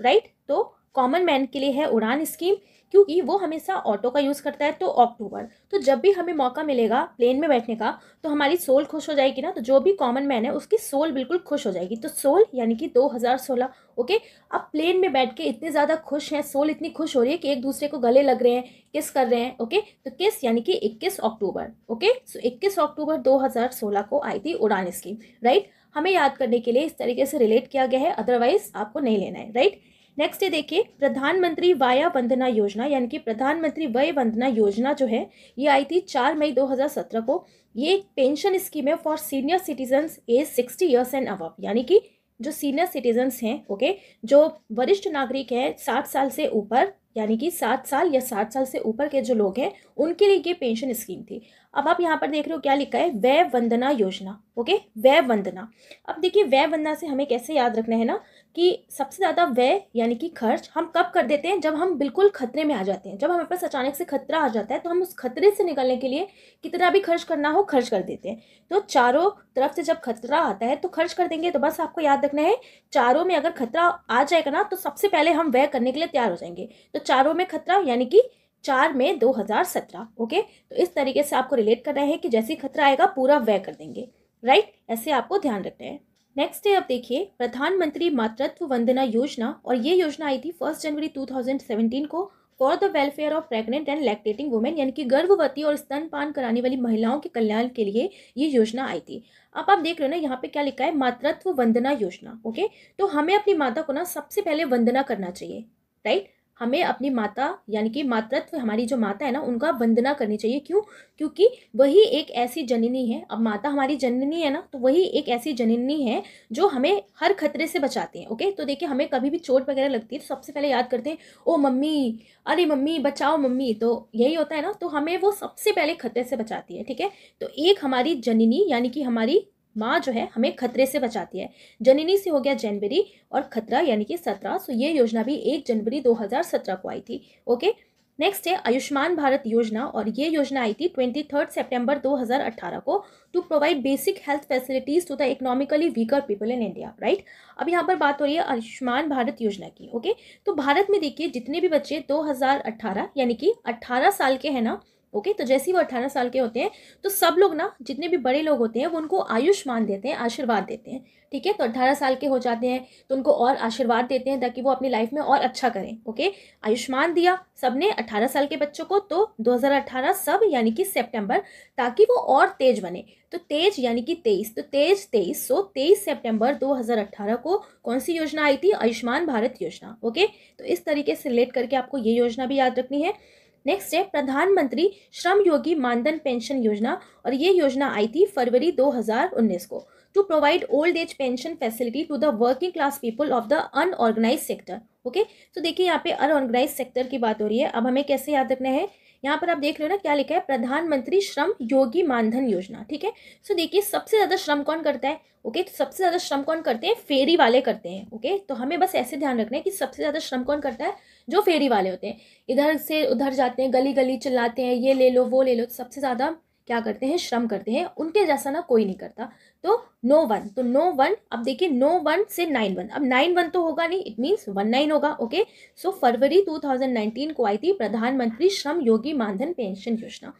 राइट तो कॉमन मैन के लिए है उड़ान स्कीम क्योंकि वो हमेशा ऑटो का यूज़ करता है तो अक्टूबर तो जब भी हमें मौका मिलेगा प्लेन में बैठने का तो हमारी सोल खुश हो जाएगी ना तो जो भी कॉमन मैन है उसकी सोल बिल्कुल खुश हो जाएगी तो सोल यानी कि 2016 ओके अब प्लेन में बैठ के इतने ज़्यादा खुश हैं सोल इतनी खुश हो रही है कि एक दूसरे को गले लग रहे हैं किस कर रहे हैं ओके तो किस यानी कि इक्कीस अक्टूबर ओके सो इक्कीस अक्टूबर दो को आई थी उड़ान स्कीम राइट हमें याद करने के लिए इस तरीके से रिलेट किया गया है अदरवाइज आपको नहीं लेना है राइट नेक्स्ट ये देखिए प्रधानमंत्री वाया वंदना योजना यानी कि प्रधानमंत्री वय वंदना योजना जो है ये आई थी चार मई 2017 को ये एक पेंशन स्कीम है for senior citizen age sixty years and अव यानी कि जो सीनियर सिटीजन्स हैं ओके जो वरिष्ठ नागरिक हैं साठ साल से ऊपर यानी कि सात साल या सात साल से ऊपर के जो लोग हैं उनके लिए ये पेंशन स्कीम थी अब आप यहाँ पर देख रहे हो क्या लिखा है वै वंदना योजना ओके वै वंदना अब देखिए वै वंदना से हमें कैसे याद रखना है ना कि सबसे ज़्यादा व्यय यानी कि खर्च हम कब कर देते हैं जब हम बिल्कुल खतरे में आ जाते हैं जब हमारे पास अचानक से खतरा आ जाता है तो हम उस खतरे से निकलने के लिए कितना भी खर्च करना हो खर्च कर देते हैं तो चारों तरफ से जब खतरा आता है तो खर्च कर देंगे तो बस आपको याद रखना है चारों में अगर खतरा आ जाएगा ना तो सबसे पहले हम व्यय करने के लिए तैयार हो जाएंगे तो चारों में खतरा यानी कि चार में दो हज़ार सत्रह ओके तो इस तरीके से आपको रिलेट करना है कि जैसे ही खतरा आएगा पूरा व्यय कर देंगे राइट ऐसे आपको ध्यान रखना है नेक्स्ट है अब देखिए प्रधानमंत्री मातृत्व वंदना योजना और ये योजना आई थी फर्स्ट जनवरी 2017 को for the welfare of pregnant and lactating women यानी कि गर्भवती और स्तनपान कराने वाली महिलाओं के कल्याण के लिए ये योजना आई थी अब आप देख रहे हो ना यहाँ पे क्या लिखा है मातृत्व वंदना योजना ओके तो हमें अपनी माता को ना सबसे पहले वंदना करना चाहिए राइट हमें अपनी माता यानी कि मातृत्व हमारी जो माता है ना उनका वंदना करनी चाहिए क्यों क्योंकि वही एक ऐसी जननी है अब माता हमारी जननी है ना तो वही एक ऐसी जननी है जो हमें हर खतरे से बचाती है ओके तो देखिए हमें कभी भी चोट वगैरह लगती है तो सबसे पहले याद करते हैं ओ मम्मी अरे मम्मी बचाओ मम्मी तो यही होता है ना तो हमें वो सबसे पहले खतरे से बचाती है ठीक है तो एक हमारी जननी यानी कि हमारी माँ जो है हमें खतरे से बचाती है जननी से हो गया जनवरी और खतरा यानी कि सत्रह सो ये योजना भी एक जनवरी 2017 को आई थी ओके नेक्स्ट है आयुष्मान भारत योजना और ये योजना आई थी ट्वेंटी थर्ड सेप्टेम्बर दो को to provide basic health facilities to the economically weaker people in India right अब यहाँ पर बात हो रही है आयुष्मान भारत योजना की ओके तो भारत में देखिए जितने भी बच्चे 2018 यानी कि 18 साल के हैं ना ओके तो जैसे ही वो अट्ठारह साल के होते हैं तो सब लोग ना जितने भी बड़े लोग होते हैं वो उनको आयुष्मान देते हैं आशीर्वाद देते हैं ठीक है तो अट्ठारह साल के हो जाते हैं तो उनको और आशीर्वाद देते हैं ताकि वो अपनी लाइफ में और अच्छा करें ओके आयुष्मान दिया सब ने अट्ठारह साल के बच्चों को तो दो सब यानी कि सेप्टेम्बर ताकि वो और तेज बने तो तेज यानी कि तेईस तो तेज तेईस सो तेईस सेप्टेम्बर दो को कौन सी योजना आई थी आयुष्मान भारत योजना ओके तो इस तरीके से रिलेट करके आपको ये योजना भी याद रखनी है नेक्स्ट है प्रधानमंत्री श्रम योगी मानधन पेंशन योजना और ये योजना आई थी फरवरी 2019 को to provide old age pension facility to the working class people of the unorganised sector okay तो देखिए यहाँ पे अनऑर्गेनाइज सेक्टर की बात हो रही है अब हमें कैसे याद रखना है यहाँ पर आप देख रहे हो ना क्या लिखा है प्रधानमंत्री श्रम योगी मानधन योजना ठीक है सो तो देखिए सबसे ज़्यादा श्रम कौन करता है ओके तो सबसे ज़्यादा श्रम कौन करते हैं फेरी वाले करते हैं ओके तो हमें बस ऐसे ध्यान रखना है कि सबसे ज़्यादा श्रम कौन करता है जो फेरी वाले होते हैं इधर से उधर जाते हैं गली गली चिल्लाते हैं ये ले लो वो ले लो तो सबसे ज़्यादा क्या करते हैं श्रम करते हैं उनके जैसा ना कोई नहीं करता तो नो वन तो नो वन अब देखिए नो वन से नाइन वन अब नाइन वन तो होगा नहीं इट मीन्स वन नाइन होगा ओके सो फरवरी 2019 को आई थी प्रधानमंत्री श्रम योगी मानधन पेंशन योजना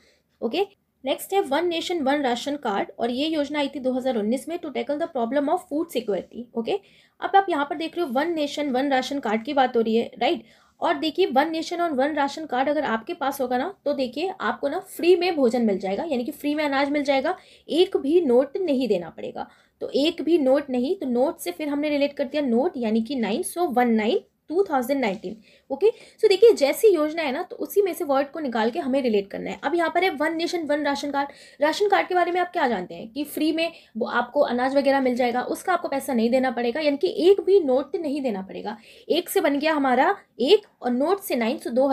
ओके नेक्स्ट है one nation one ration card और ये योजना आई थी 2019 में to tackle the problem of food security okay अब आप यहाँ पर देख रहे हो one nation one ration card की बात हो रही है राइट right? और देखिए वन नेशन और वन राशन कार्ड अगर आपके पास होगा ना तो देखिए आपको ना फ्री में भोजन मिल जाएगा यानी कि फ्री में अनाज मिल जाएगा एक भी नोट नहीं देना पड़ेगा तो एक भी नोट नहीं तो नोट से फिर हमने रिलेट कर दिया नोट यानी कि nine so one nine 2019 okay so देखिए जैसी योजना है ना तो उसी में से वर्ड को निकाल के हमें रिलेट करना है अब यहाँ पर है one nation one ration card ration card के बारे में आप क्या जानते हैं कि फ्री में वो आपको अनाज वगैरह मिल जाएगा उसका आपको पैसा नहीं देना पड़ेगा यानी कि एक भी नोट नहीं देना पड़ेगा एक से बन गया हमारा एक और नोट से नाइन सो दो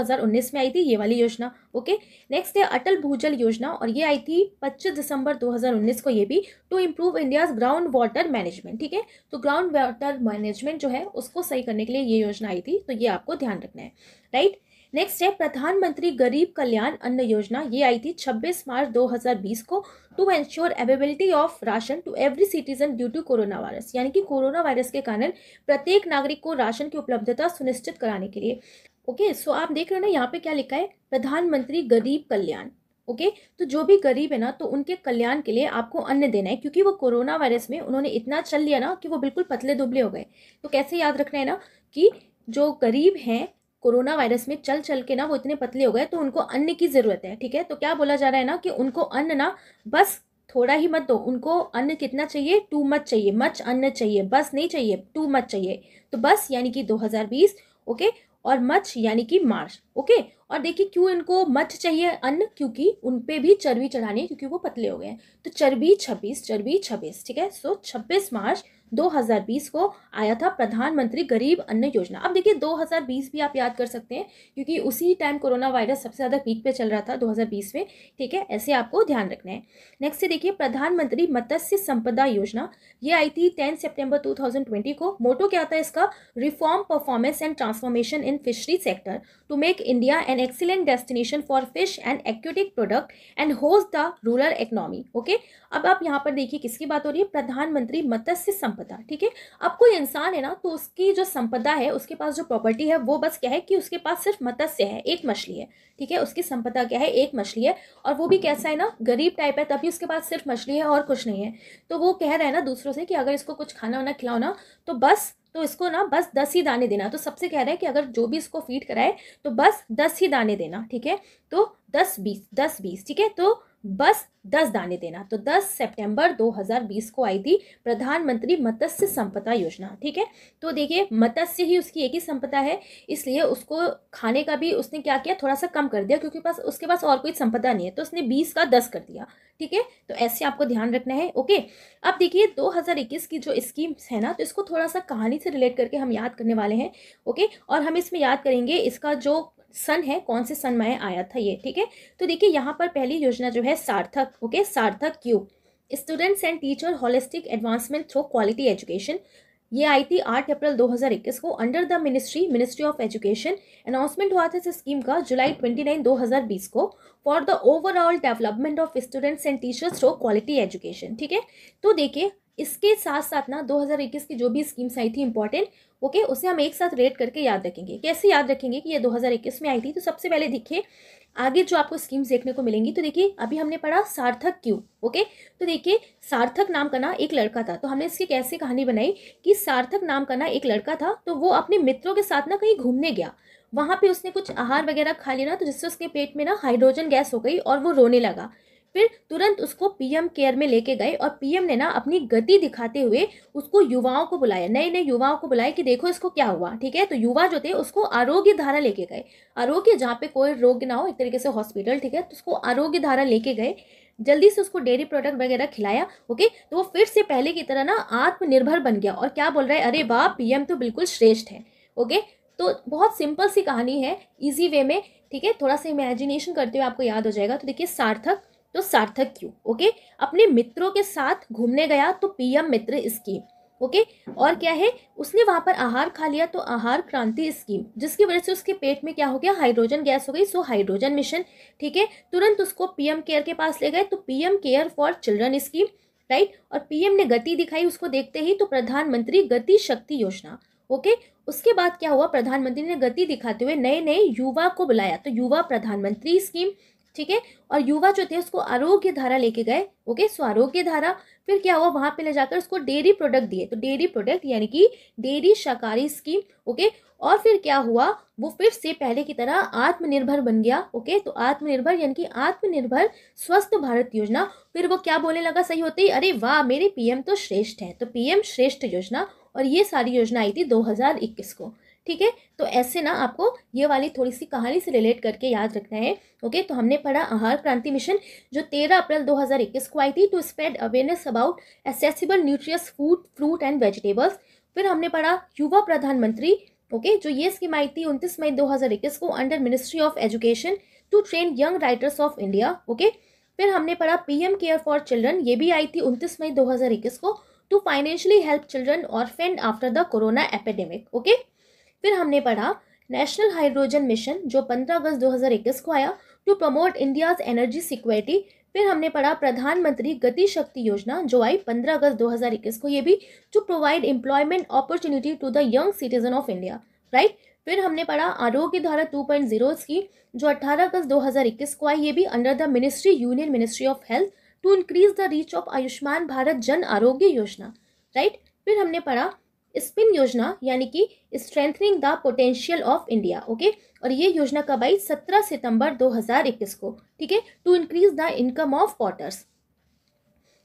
में आई थी ये वाली योजना ओके नेक्स्ट है अटल भूजल योजना और ये आई थी पच्चीस दिसंबर दो को ये भी to improve India's ground water management ठीक है तो ग्राउंड वाटर मैनेजमेंट जो है उसको सही करने के लिए ये योजना योजना आई थी तो ये आपको ध्यान रखना है राइट नेक्स्ट है प्रधानमंत्री गरीब कल्याण अन्न योजना ये आई थी 26 मार्च 2020 को to ensure availability of ration to every citizen due to corona virus यानी कि कोरोना वायरस के कारण प्रत्येक नागरिक को राशन की उपलब्धता सुनिश्चित कराने के लिए ओके okay, सो so आप देख रहे हो ना यहाँ पे क्या लिखा है प्रधानमंत्री गरीब कल्याण ओके तो जो भी गरीब है ना तो उनके कल्याण के लिए आपको अन्न देना है क्योंकि वो कोरोना वायरस में उन्होंने इतना चल लिया ना कि वो बिल्कुल पतले दुबले हो गए तो कैसे याद रखना है ना कि जो गरीब हैं कोरोना वायरस में चल चल के ना वो इतने पतले हो गए तो उनको अन्न की ज़रूरत है ठीक है तो क्या बोला जा रहा है ना कि उनको अन्न ना बस थोड़ा ही मत दो उनको अन्न कितना चाहिए टू मच चाहिए मच अन्न चाहिए बस नहीं चाहिए टू मच चाहिए तो बस यानी कि 2020 ओके और मच यानी कि मार्च ओके और देखिए क्यों इनको मठ चाहिए अन्न क्योंकि उन पर भी चर्बी चढ़ानी है क्योंकि वो पतले हो गए हैं तो चर्बी छब्बीस चर्बी छब्बीस ठीक है सो छब्बीस मार्च 2020 को आया था प्रधानमंत्री गरीब अन्न योजना अब देखिए 2020 भी आप याद कर सकते हैं क्योंकि उसी टाइम कोरोना वायरस सबसे ज़्यादा पीक पे चल रहा था 2020 में ठीक है ऐसे आपको ध्यान रखना है नेक्स्ट देखिए प्रधानमंत्री मत्स्य संपदा योजना ये आई थी टेन सेप्टेम्बर टू को मोटो क्या आता है इसका reform performance and transformation in fishery sector to make India an excellent destination for fish and aquatic product and hose the rural economy okay अब आप यहाँ पर देखिए किसकी बात हो रही है प्रधानमंत्री मत्स्य संपदा संपदा ठीक है अब कोई इंसान है ना तो उसकी जो संपदा है उसके पास जो प्रॉपर्टी है वो बस क्या है कि उसके पास सिर्फ मत्स्य है एक मछली है ठीक है उसकी संपदा क्या है एक मछली है और वो भी कैसा है ना गरीब टाइप है तभी उसके पास सिर्फ मछली है और कुछ नहीं है तो वो कह रहा है ना दूसरों से कि अगर इसको कुछ खाना वाना खिलाओ ना तो बस तो इसको ना बस दस ही दाने देना तो सबसे कह रहा है कि अगर जो भी इसको फीड कराए तो बस दस ही दाने देना ठीक है तो दस बीस दस बीस ठीक है तो बस दस दाने देना तो दस सितंबर 2020 को आई थी प्रधानमंत्री मत्स्य संपदा योजना ठीक है तो देखिए मत्स्य ही उसकी एक ही संपदा है इसलिए उसको खाने का भी उसने क्या किया थोड़ा सा कम कर दिया क्योंकि पास उसके पास और कोई संपदा नहीं है तो उसने बीस का दस कर दिया ठीक है तो ऐसे आपको ध्यान रखना है ओके अब देखिए 2021 की जो स्कीम्स है ना तो इसको थोड़ा सा कहानी से रिलेट करके हम याद करने वाले हैं ओके और हम इसमें याद करेंगे इसका जो सन है कौन से सन में आया था ये ठीक है तो देखिए यहाँ पर पहली योजना जो है Sarthaq okay Sarthaq Q students and teacher holistic advancement through quality education ये आई थी आठ अप्रैल 2021 को under the ministry ministry of education announcement हुआ था इस स्कीम का जुलाई 29 2020 को for the overall development of students and teachers through quality education ठीक है तो देखिए इसके साथ साथ ना 2021 की जो भी स्कीम्स आई थी इंपॉर्टेंट ओके उसे हम एक साथ रेट करके याद रखेंगे कैसे याद रखेंगे कि ये 2021 में आई थी तो सबसे पहले देखिए आगे जो आपको स्कीम्स देखने को मिलेंगी तो देखिए अभी हमने पढ़ा सार्थक क्यों ओके तो देखिए सार्थक नाम का ना एक लड़का था तो हमने इसकी कैसे कहानी बनाई कि सार्थक नाम का ना एक लड़का था तो वो अपने मित्रों के साथ ना कहीं घूमने गया वहाँ पे उसने कुछ आहार वगैरह खा लिया ना तो जिससे उसके पेट में ना हाइड्रोजन गैस हो गई और वो रोने लगा फिर तुरंत उसको पीएम केयर में लेके गए और पीएम ने ना अपनी गति दिखाते हुए उसको युवाओं को बुलाया नए नए युवाओं को बुलाया कि देखो इसको क्या हुआ ठीक है तो युवा जो थे उसको आरोग्य धारा लेके गए आरोग्य जहाँ पे कोई रोग ना हो एक तरीके से हॉस्पिटल ठीक है तो उसको आरोग्य धारा लेके गए जल्दी से उसको डेयरी प्रोडक्ट वगैरह खिलाया ओके तो वो फिर से पहले की तरह ना आत्मनिर्भर बन गया और क्या बोल रहा है अरे बाप पीएम तो बिल्कुल श्रेष्ठ है ओके तो बहुत सिंपल सी कहानी है इजी वे में ठीक है थोड़ा सा इमेजिनेशन करते हुए आपको याद हो जाएगा तो देखिए सार्थक तो सार्थक क्यों ओके अपने मित्रों के साथ घूमने गया तो पीएम मित्र स्कीम ओके और क्या है उसने वहाँ पर आहार खा लिया तो आहार क्रांति स्कीम जिसकी वजह से उसके पेट में क्या हो गया हाइड्रोजन गैस हो गई सो हाइड्रोजन मिशन ठीक है तुरंत उसको पीएम केयर के पास ले गए तो PM care for children scheme right और पीएम ने गति दिखाई उसको देखते ही तो प्रधानमंत्री गति शक्ति योजना ओके उसके बाद क्या हुआ प्रधानमंत्री ने गति दिखाते हुए नए नए युवा को बुलाया तो युवा प्रधानमंत्री स्कीम ठीक है और युवा जो थे उसको आरोग्य धारा लेके गए ओके सो आरोग्य धारा फिर क्या हुआ वहां पे ले जाकर उसको डेयरी प्रोडक्ट दिए तो डेयरी प्रोडक्ट यानी कि डेयरी शाकाहारी स्कीम ओके और फिर क्या हुआ वो फिर से पहले की तरह आत्मनिर्भर बन गया ओके तो आत्मनिर्भर यानी कि आत्मनिर्भर स्वस्थ भारत योजना फिर वो क्या बोलने लगा सही होते ही अरे वाह मेरे पीएम तो श्रेष्ठ है तो पीएम श्रेष्ठ योजना और ये सारी योजना आई थी दो को ठीक है तो ऐसे ना आपको ये वाली थोड़ी सी कहानी से रिलेट करके याद रखना है ओके तो हमने पढ़ा आहार क्रांति मिशन जो तेरह अप्रैल 2021 को आई थी to spread awareness about accessible nutritious food fruit and vegetables फिर हमने पढ़ा युवा प्रधानमंत्री ओके जो ये स्कीम आई थी उनतीस मई इक्कीस को under ministry of education to train young writers of India okay फिर हमने पढ़ा पीएम केयर फॉर चिल्ड्रन ये भी आई थी उनतीस मई 2021 को टू फाइनेंशियली हेल्प चिल्ड्रन और फेंड after the corona epidemic okay फिर हमने पढ़ा नेशनल हाइड्रोजन मिशन जो 15 अगस्त 2021 को आया to promote India energy security फिर हमने पढ़ा प्रधानमंत्री गति शक्ति योजना जो आई 15 अगस्त 2021 को ये भी to provide employment opportunity to the young citizen of India right फिर हमने पढ़ा आरोग्य धारा 2.0 की जो 18 अगस्त 2021 को आई ये भी under the ministry union ministry of health to increase the reach of Ayushman Bharat Jan Arogya योजना राइट फिर हमने पढ़ा स्पिन योजना यानी कि strengthening the potential of India okay और ये योजना कब आई सत्रह सितंबर 2021 को ठीक है to increase the income of potters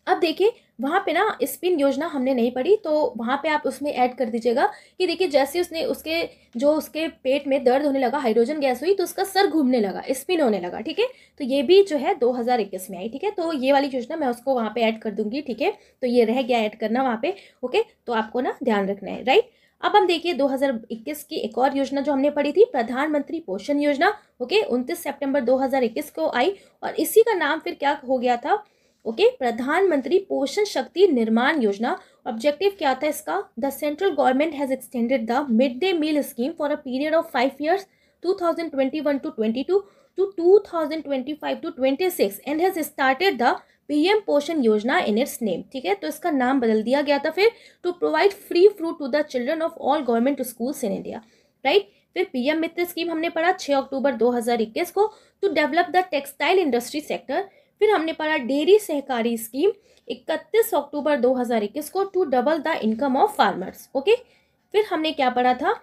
अब देखिए वहाँ पे ना स्पिन योजना हमने नहीं पढ़ी तो वहाँ पे आप उसमें ऐड कर दीजिएगा कि देखिए जैसे उसने उसके जो उसके पेट में दर्द होने लगा हाइड्रोजन गैस हुई तो उसका सर घूमने लगा स्पिन होने लगा ठीक है तो ये भी जो है 2021 में आई ठीक है तो ये वाली योजना मैं उसको वहाँ पर ऐड कर दूँगी ठीक है तो ये रह गया ऐड करना वहाँ पर ओके तो आपको ना ध्यान रखना है राइट अब हम देखिए 2021 की एक और योजना जो हमने पढ़ी थी प्रधानमंत्री पोषण योजना ओके 29 सितंबर 2021 को आई और इसी का नाम फिर क्या हो गया था ओके प्रधानमंत्री पोषण शक्ति निर्माण योजना ऑब्जेक्टिव क्या था इसका the central government has extended the mid day meal scheme for a period of five years 2021 to 22 to 2025 to 26 and has started the PM Poshan Yojana in its name ठीक है तो इसका नाम बदल दिया गया था फिर to provide free fruit to the children of all government schools in India right फिर पीएम मित्र स्कीम हमने पढ़ा 6 अक्टूबर 2021 को to develop the textile industry sector फिर हमने पढ़ा डेयरी सहकारी स्कीम 31 अक्टूबर 2021 को to double the income of farmers okay फिर हमने क्या पढ़ा था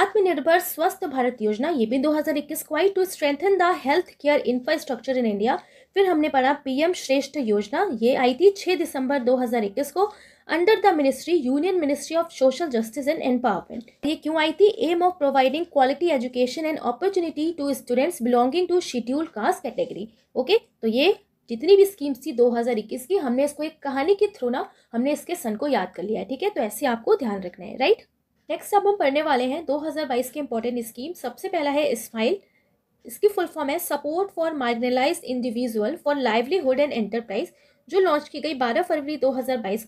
आत्मनिर्भर स्वस्थ भारत योजना ये भी 2021 को आई to strengthen the health care infrastructure in India फिर हमने पढ़ा पीएम श्रेष्ठ योजना ये आई थी 6 दिसंबर 2021 को under the ministry union ministry of social justice and empowerment ये क्यों आई थी aim of providing quality education and opportunity to students belonging to scheduled caste category okay तो ये जितनी भी स्कीम्स थी 2021 की हमने इसको एक कहानी के थ्रू ना हमने इसके सन को याद कर लिया है ठीक है तो ऐसे आपको ध्यान रखना है राइट नेक्स्ट अब हम पढ़ने वाले हैं 2022 के इंपॉर्टेंट स्कीम सबसे पहला है स्माइल इसकी फुल फॉर्म है support for marginalise individual for livelihood and enterprise जो लॉन्च की गई बारह फरवरी दो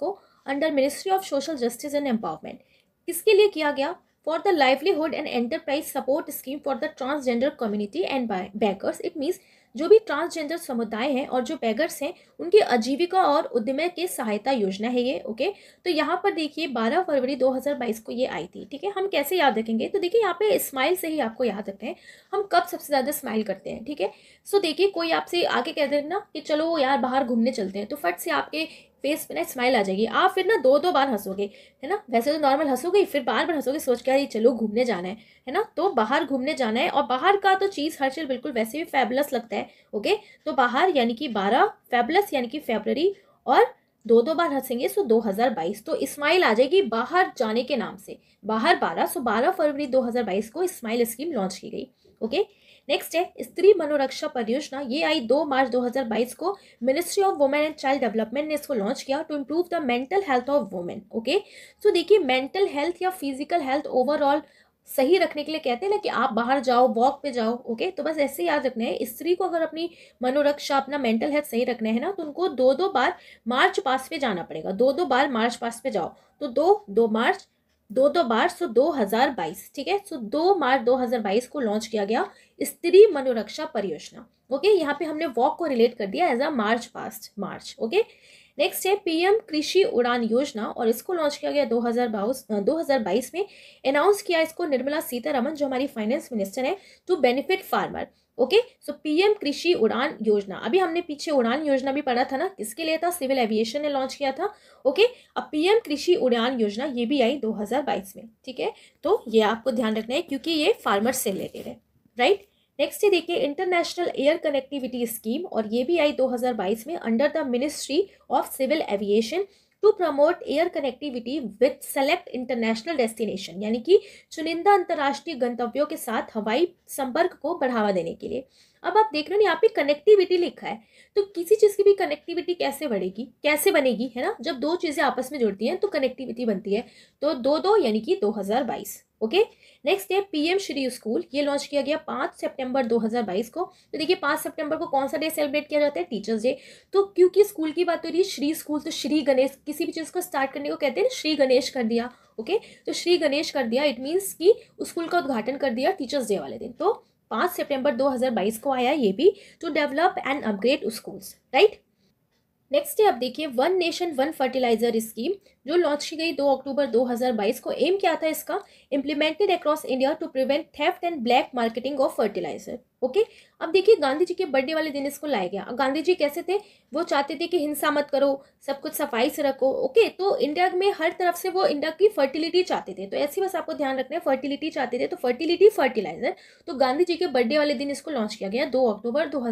को under ministry of social justice and empowerment किसके लिए किया गया for the livelihood and enterprise support scheme for the transgender community and beggars it means जो भी ट्रांसजेंडर समुदाय हैं और जो बैगर्स हैं उनकी आजीविका और उद्यम के सहायता योजना है ये ओके तो यहाँ पर देखिए 12 फरवरी 2022 को ये आई थी ठीक है हम कैसे याद रखेंगे तो देखिए यहाँ पे स्माइल से ही आपको याद रखते हैं हम कब सबसे ज़्यादा स्माइल करते हैं ठीक है सो देखिए कोई आपसे आके कह देना कि चलो यार बाहर घूमने चलते हैं तो फट से आपके फेस पे ना स्माइल आ जाएगी आप फिर ना दो दो बार हंसोगे है ना वैसे तो नॉर्मल हंसोगे फिर बार बार हंसोगे सोच के यार ये चलो घूमने जाना है है ना तो बाहर घूमने जाना है और बाहर का तो चीज़ हर चीज़ बिल्कुल वैसे भी फेबलस लगता है ओके तो बाहर यानी कि बारह फेबलस यानी कि फेबररी और दो दो बार हंसेंगे सो 2022 तो स्माइल आ जाएगी बाहर जाने के नाम से बाहर बारह सो बारह फरवरी 2022 को स्माइल स्कीम लॉन्च की गई ओके नेक्स्ट है स्त्री मनोरक्षा परियोजना ये आई दो मार्च 2022 को ministry of women and child development ने इसको लॉन्च किया to improve the mental health of women okay so देखिए मेंटल हेल्थ या फिजिकल हेल्थ ओवरऑल सही रखने के लिए कहते हैं ना कि आप बाहर जाओ वॉक पे जाओ ओके तो बस ऐसे याद रखना है स्त्री को अगर अपनी मनोरक्षा अपना मेंटल हेल्थ सही रखना है ना तो उनको दो दो बार मार्च पास पे जाना पड़ेगा दो दो बार मार्च पास पे जाओ तो दो दो मार्च दो दो बार सो दो हज़ार बाईस ठीक है सो दो मार्च दो हज़ार बाईस को लॉन्च किया गया स्त्री मनोरक्षा परियोजना ओके यहाँ पे हमने वॉक को रिलेट कर दिया as a march past march okay next है पीएम कृषि उड़ान योजना और इसको लॉन्च किया गया दो हज़ार बाईस दो हज़ार बाईस में अनाउंस किया इसको निर्मला सीतारमन जो हमारी फाइनेंस मिनिस्टर है to benefit farmer okay so PM Krishi Udan योजना अभी हमने पीछे उड़ान योजना भी पढ़ा था ना किसके लिए था सिविल एविएशन ने लॉन्च किया था ओके okay? अब पीएम कृषि उड़ान योजना ये भी आई 2022 में ठीक है तो ये आपको ध्यान रखना है क्योंकि ये फार्मर्स से रिलेटेड है राइट नेक्स्ट ये देखिए इंटरनेशनल एयर कनेक्टिविटी स्कीम और ये भी आई 2022 में under the ministry of civil aviation to promote air connectivity with select international destination यानी कि चुनिंदा अंतर्राष्ट्रीय गंतव्यों के साथ हवाई संपर्क को बढ़ावा देने के लिए अब आप देख रहे हो यहाँ पे कनेक्टिविटी लिखा है तो किसी चीज़ की भी कनेक्टिविटी कैसे बढ़ेगी कैसे बनेगी है ना जब दो चीज़ें आपस में जुड़ती हैं तो कनेक्टिविटी बनती है तो दो दो यानी कि दो okay next P PM Shri school ये लॉन्च किया गया पाँच सितंबर 2022 को तो देखिए पाँच सितंबर को कौन सा डे सेलिब्रेट किया जाता है टीचर्स डे तो क्योंकि स्कूल की बात हो रही है श्री स्कूल तो श्री गणेश किसी भी चीज़ को स्टार्ट करने को कहते हैं श्री गणेश कर दिया ओके तो श्री गणेश कर दिया इट मीन्स कि स्कूल का उद्घाटन कर दिया टीचर्स डे वाले दिन तो पाँच हजार बाईस को आया ये भी to develop and upgrade schools right next day आप देखिए one nation one fertiliser scheme जो लॉन्च की गई 2 अक्टूबर 2022 को एम क्या था इसका implemented across India to prevent theft and black marketing of fertiliser okay अब देखिए गांधी जी के बर्थडे वाले दिन इसको लाया गया गांधी जी कैसे थे वो चाहते थे कि हिंसा मत करो सब कुछ सफाई से रखो ओके तो इंडिया में हर तरफ से वो इंडिया की फर्टिलिटी चाहते थे तो ऐसे बस आपको ध्यान रखना है फर्टिलिटी चाहते थे तो फर्टिलिटी फर्टिलाइजर तो गांधी जी के बर्थडे वाले दिन इसको लॉन्च किया गया दो अक्टूबर दो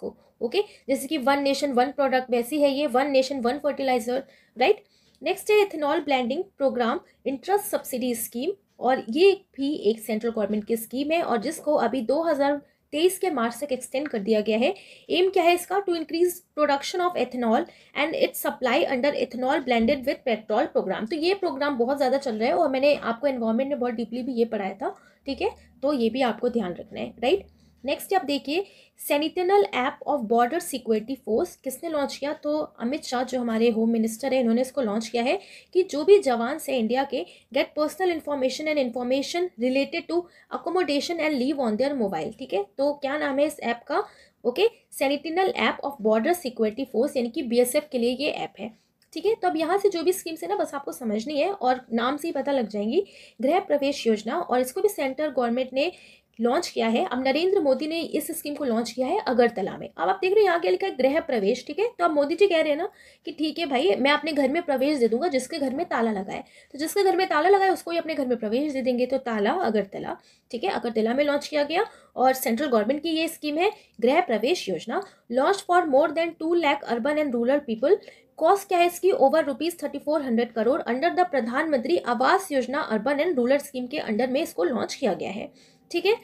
को ओके जैसे कि वन नेशन वन प्रोडक्ट वैसी है ये one nation one fertiliser right next है ethanol blending programme interest subsidy scheme और ये भी एक सेंट्रल गवर्नमेंट की स्कीम है और जिसको अभी 2023 के मार्च तक एक्सटेंड कर दिया गया है एम क्या है इसका to increase production of ethanol and its supply under ethanol blended with petrol programme तो ये प्रोग्राम बहुत ज़्यादा चल रहा है और मैंने आपको एनवायरमेंट में बहुत डीपली भी ये पढ़ाया था ठीक है तो ये भी आपको ध्यान रखना है राइट नेक्स्ट आप देखिए sentinel app of border security force किसने लॉन्च किया तो अमित शाह जो हमारे होम मिनिस्टर हैं इन्होंने इसको लॉन्च किया है कि जो भी जवान से इंडिया के get personal information and information related to accommodation and leave on their mobile ठीक है तो क्या नाम है इस ऐप का okay sentinel app of border security force यानी कि बी के लिए ये ऐप है ठीक है तो अब यहाँ से जो भी स्कीम्स है ना बस आपको समझनी है और नाम से ही पता लग जाएंगी गृह प्रवेश योजना और इसको भी सेंट्रल गवर्नमेंट ने लॉन्च किया है अब नरेंद्र मोदी ने इस स्कीम को लॉन्च किया है अगरतला में अब आप देख रहे हैं यहाँ क्या लिखा है गृह प्रवेश ठीक है तो अब मोदी जी कह रहे हैं ना कि ठीक है भाई मैं अपने घर में प्रवेश दे दूंगा जिसके घर में ताला लगा है तो जिसके घर में ताला लगा है उसको ही अपने घर में प्रवेश दे देंगे तो ताला अगरतला ठीक है अगरतला में लॉन्च किया गया और सेंट्रल गवर्नमेंट की ये स्कीम है Griha Pravesh Yojana launch for more than two lakh urban and rural people cost क्या है इसकी over rupees thirty four hundred crore under the Pradhanmantri Awas Yojana urban and rural scheme के अंडर में इसको लॉन्च किया गया है ठीक है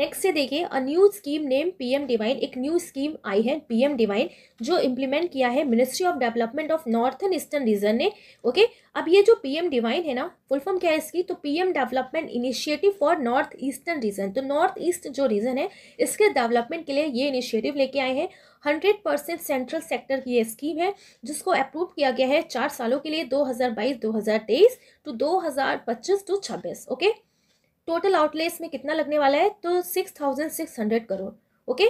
नेक्स्ट से देखिए a new scheme name PM divine एक न्यू स्कीम आई है पीएम डिवाइन जो इम्प्लीमेंट किया है ministry of development of northern eastern region okay ओके अब ये जो पीएम डिवाइन है ना फुल फॉर्म क्या है इसकी तो PM development initiative for north eastern region तो नॉर्थ ईस्ट जो रीजन है इसके डेवलपमेंट के लिए ये इनिशिएटिव लेके आए हैं हंड्रेड परसेंट सेंट्रल सेक्टर की ये स्कीम है जिसको अप्रूव किया गया है चार सालों के लिए हज़ार 2023 टू दो टू छब्बीस ओके टोटल आउटले इसमें कितना लगने वाला है तो six thousand six hundred crore okay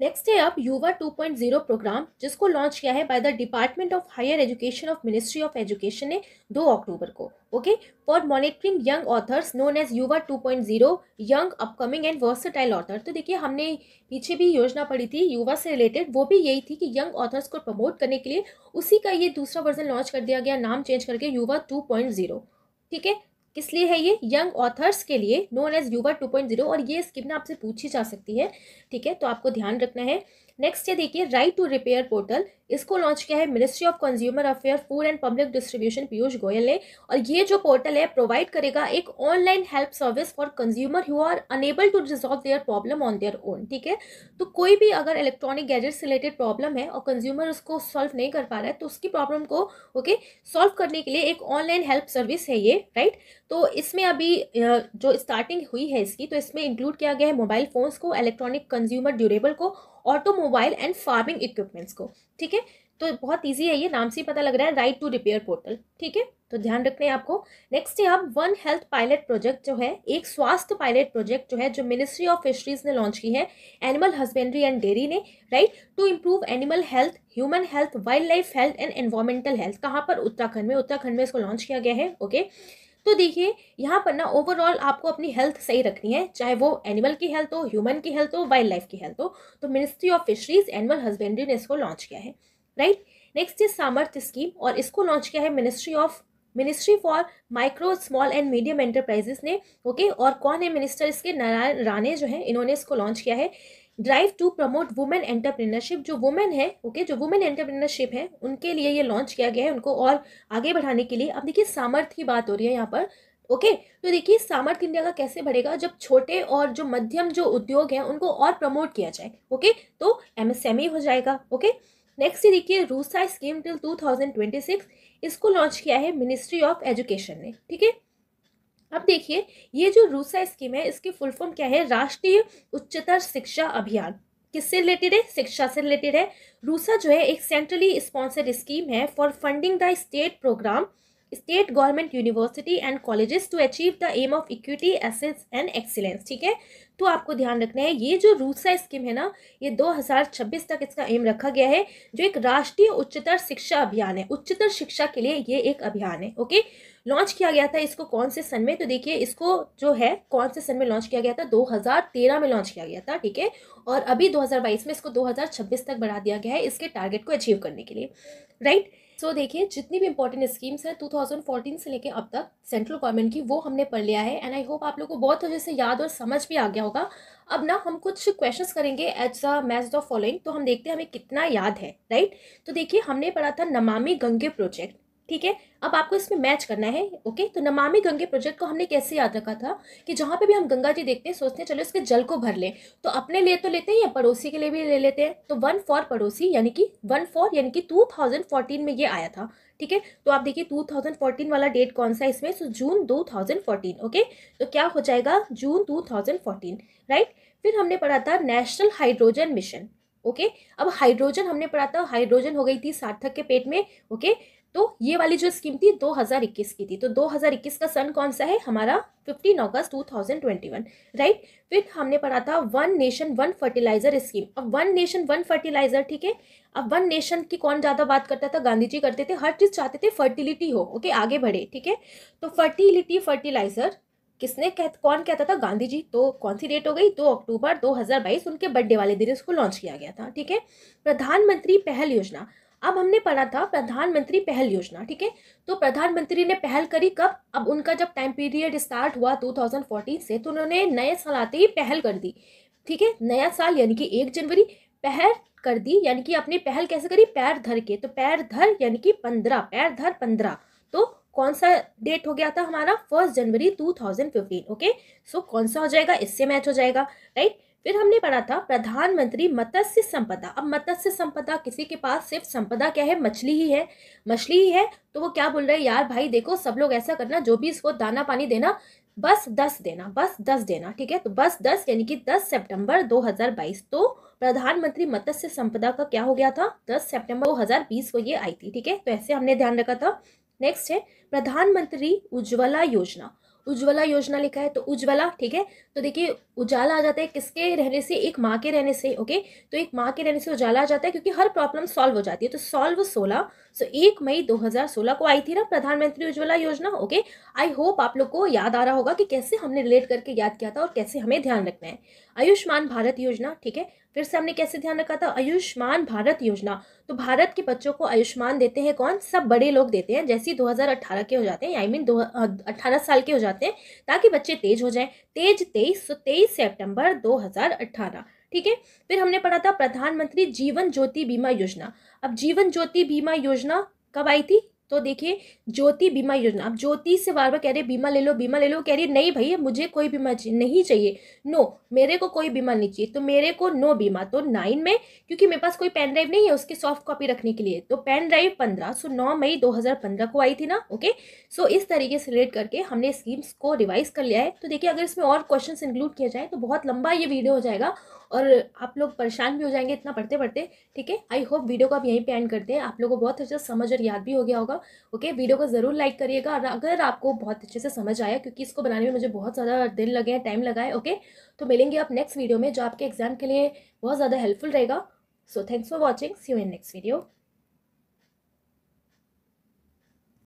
next है अब Yuva two point zero programme जिसको लॉन्च किया है by the department of higher education of ministry of education ने दो अक्टूबर को okay for monitoring young authors known as Yuva two point zero young upcoming and versatile author तो देखिए हमने पीछे भी योजना पड़ी थी युवा से रिलेटेड वो भी यही थी कि यंग ऑथर्स को प्रमोट करने के लिए उसी का ये दूसरा वर्जन लॉन्च कर दिया गया नाम चेंज करके युवा टू ठीक है किस लिए है ये यंग ऑथर्स के लिए नोन एज पॉइंट 2.0 और ये स्किप ना आपसे पूछी जा सकती है ठीक है तो आपको ध्यान रखना है नेक्स्ट ये देखिए राइट टू रिपेयर पोर्टल इसको लॉन्च किया है ministry of consumer affair food and public distribution Piyush Goyal ने और ये जो पोर्टल है प्रोवाइड करेगा एक online help service for consumer who are enable to resolve their problem on their own ठीक है तो कोई भी अगर इलेक्ट्रॉनिक गैजेट्स रिलेटेड प्रॉब्लम है और कंज्यूमर उसको सॉल्व नहीं कर पा रहा है तो उसकी प्रॉब्लम को ओके okay, सॉल्व करने के लिए एक ऑनलाइन हेल्प सर्विस है ये राइट तो इसमें अभी जो स्टार्टिंग हुई है इसकी तो इसमें इंक्लूड किया गया है मोबाइल फ़ोन्स को इलेक्ट्रॉनिक कंज्यूमर ड्यूरेबल को ऑटोमोबाइल एंड फार्मिंग इक्विपमेंट्स को ठीक है तो बहुत ईजी है ये नाम से ही पता लग रहा है राइट टू रिपेयर पोर्टल ठीक है तो ध्यान रखना है आपको नेक्स्ट है आप वन हेल्थ पायलट प्रोजेक्ट जो है एक स्वास्थ्य पायलट प्रोजेक्ट जो है जो मिनिस्ट्री ऑफ फिशरीज ने लॉन्च की है एनिमल हस्बेंड्री एंड डेयरी ने right to improve animal health human health wildlife health and environmental health कहाँ पर उत्तराखंड में उत्तराखंड में इसको लॉन्च किया गया है ओके okay? तो देखिए यहाँ पर ना ओवरऑल आपको अपनी हेल्थ सही रखनी है चाहे वो एनिमल की हेल्थ हो ह्यूमन की हेल्थ हो वाइल्ड लाइफ की हेल्थ हो तो ministry of fisheries animal husbandry ने इसको लॉन्च किया है right next is Samarthya scheme और इसको लॉन्च किया है ministry of ministry for micro small and medium enterprises ने ओके okay? और कौन है मिनिस्टर इसके नारायण राणे जो है इन्होंने इसको लॉन्च किया है drive to promote women entrepreneurship जो वुमेन है ओके जो वुमेन एंटरप्रेन्योरशिप है उनके लिए ये लॉन्च किया गया है उनको और आगे बढ़ाने के लिए अब देखिए सामर्थ्य की बात हो रही है यहाँ पर ओके okay, तो देखिए सामर्थ्य इंडिया का कैसे बढ़ेगा जब छोटे और जो मध्यम जो उद्योग हैं उनको और प्रमोट किया जाए ओके okay? तो एमएसएमई e हो जाएगा ओके नेक्स्ट ये देखिए रूसा स्कीम टिल टू इसको लॉन्च किया है मिनिस्ट्री ऑफ एजुकेशन ने ठीक है अब देखिए ये जो रूसा स्कीम है इसकी फुल फॉर्म क्या है राष्ट्रीय उच्चतर शिक्षा अभियान किससे रिलेटेड है शिक्षा से रिलेटेड है रूसा जो है एक सेंट्रली स्पॉन्सर्ड स्कीम है for funding the state programme state government university and colleges to achieve the aim of equity access and excellence ठीक है तो आपको ध्यान रखना है ये जो रूसा स्कीम है ना ये 2026 तक इसका एम रखा गया है जो एक राष्ट्रीय उच्चतर शिक्षा अभियान है उच्चतर शिक्षा के लिए ये एक अभियान है ओके लॉन्च किया गया था इसको कौन से सन में तो देखिए इसको जो है कौन से सन में लॉन्च किया गया था 2013 में लॉन्च किया गया था ठीक है और अभी 2022 में इसको 2026 तक बढ़ा दिया गया है इसके टारगेट को अचीव करने के लिए राइट right? सो so, देखिए जितनी भी इंपॉर्टेंट स्कीम्स हैं 2014 से लेकर अब तक सेंट्रल गवर्नमेंट की वो हमने पढ़ लिया है एंड आई होप आप लोगों को बहुत अच्छे से याद और समझ भी आ गया होगा अब ना हम कुछ क्वेश्चंस करेंगे as a match the following तो हम देखते हैं हमें कितना याद है राइट तो देखिए हमने पढ़ा था नमामि गंगे प्रोजेक्ट ठीक है अब आपको इसमें मैच करना है ओके तो नमामि गंगे प्रोजेक्ट को हमने कैसे याद रखा था कि जहाँ पे भी हम गंगा जी देखते हैं सोचते हैं चलो इसके जल को भर लें तो अपने लिए तो लेते हैं या पड़ोसी के लिए भी ले लेते हैं तो वन फॉर पड़ोसी यानी कि वन फॉर यानी कि टू थाउजेंड फोर्टीन में ये आया था ठीक है तो आप देखिए टू थाउजेंड फोर्टीन वाला डेट कौन सा है इसमें सो जून दो थाउजेंड फोर्टीन ओके तो क्या हो जाएगा June two thousand fourteen right फिर हमने पढ़ा था नेशनल हाइड्रोजन मिशन ओके अब हाइड्रोजन हमने पढ़ा था हाइड्रोजन हो गई थी सार्थक के पेट में ओके तो ये वाली जो स्कीम थी 2021 की थी तो 2021 का सन कौन सा है हमारा 15 अगस्त 2021 राइट फिर हमने पढ़ा था one nation one fertiliser scheme अब वन नेशन वन फर्टिलाइजर ठीक है अब वन नेशन की कौन ज़्यादा बात करता था गांधी जी करते थे हर चीज़ चाहते थे फर्टिलिटी हो ओके आगे बढ़े ठीक है तो फर्टिलिटी फर्टिलाइजर किसने कह कौन कहता था गांधी जी तो कौन सी डेट हो गई दो तो अक्टूबर 2022 उनके बर्थडे वाले दिन इसको लॉन्च किया गया था ठीक है प्रधानमंत्री पहल योजना अब हमने पढ़ा था प्रधानमंत्री पहल योजना ठीक है तो प्रधानमंत्री ने पहल करी कब अब उनका जब टाइम पीरियड स्टार्ट हुआ 2014 से तो उन्होंने नए साल आते ही पहल कर दी ठीक है नया साल यानी कि एक जनवरी पहल कर दी यानी कि अपनी पहल कैसे करी पैर धर के तो पैर धर यानी कि पंद्रह पैर धर पंद्रह तो कौन सा डेट हो गया था हमारा first January two okay so कौन सा हो जाएगा इससे मैच हो जाएगा राइट फिर हमने पढ़ा था प्रधानमंत्री मत्स्य संपदा अब मत्स्य संपदा किसी के पास सिर्फ संपदा क्या है मछली ही है मछली ही है तो वो क्या बोल रहे हैं यार भाई देखो सब लोग ऐसा करना जो भी इसको दाना पानी देना बस दस देना बस दस देना ठीक है तो बस दस यानी कि दस सितंबर 2022 तो प्रधानमंत्री मत्स्य संपदा का क्या हो गया था दस सितंबर 2020 को ये आई थी ठीक है तो ऐसे हमने ध्यान रखा था नेक्स्ट है प्रधानमंत्री उज्ज्वला योजना उज्ज्वला योजना लिखा है तो उज्ज्वला ठीक है तो देखिए उजाला आ जाता है किसके रहने से एक माँ के रहने से ओके तो एक माँ के रहने से उजाला आ जाता है क्योंकि हर प्रॉब्लम सॉल्व हो जाती है तो सॉल्व सोलह सो एक मई 2016 को आई थी ना प्रधानमंत्री उज्ज्वला योजना ओके आई होप आप लोग को याद आ रहा होगा कि कैसे हमने रिलेट करके याद किया था और कैसे हमें ध्यान रखना है आयुष्मान भारत योजना ठीक है फिर से हमने कैसे ध्यान रखा था आयुष्मान भारत योजना तो भारत के बच्चों को आयुष्मान देते हैं कौन सब बड़े लोग देते हैं जैसे ही 2018 के हो जाते हैं आई मीन दो साल के हो जाते हैं ताकि बच्चे तेज हो जाएं तेज तेईस सौ तेईस सेप्टेम्बर दो ठीक है फिर हमने पढ़ा था प्रधानमंत्री जीवन ज्योति बीमा योजना अब जीवन ज्योति बीमा योजना कब आई थी तो देखिए ज्योति बीमा योजना आप ज्योति से बार बार कह रही बीमा ले लो बीमा ले लो कह रही नहीं भैया मुझे कोई बीमा नहीं चाहिए नो मेरे को कोई बीमा नहीं चाहिए तो मेरे को नो बीमा तो नाइन में क्योंकि मेरे पास कोई पेन ड्राइव नहीं है उसके सॉफ्ट कॉपी रखने के लिए तो पेन ड्राइव पंद्रह सो नौ मई दो हज़ार पंद्रह को आई थी ना ओके सो इस तरीके से रिलेट करके हमने स्कीम्स को रिवाइज कर लिया है तो देखिए अगर इसमें और क्वेश्चन इंक्लूड किया जाए तो बहुत लंबा ये वीडियो हो जाएगा और आप लोग परेशान भी हो जाएंगे इतना पढ़ते पढ़ते ठीक है आई होप वीडियो को आप यहीं पे एंड करते हैं आप लोगों को बहुत अच्छे से समझ और याद भी हो गया होगा ओके वीडियो को ज़रूर लाइक करिएगा और अगर आपको बहुत अच्छे से समझ आया क्योंकि इसको बनाने में मुझे बहुत ज़्यादा दिन लगे हैं टाइम लगा है ओके तो मिलेंगे आप नेक्स्ट वीडियो में जो आपके एग्जाम के लिए बहुत ज़्यादा हेल्पफुल रहेगा so thanks for watching see you in next video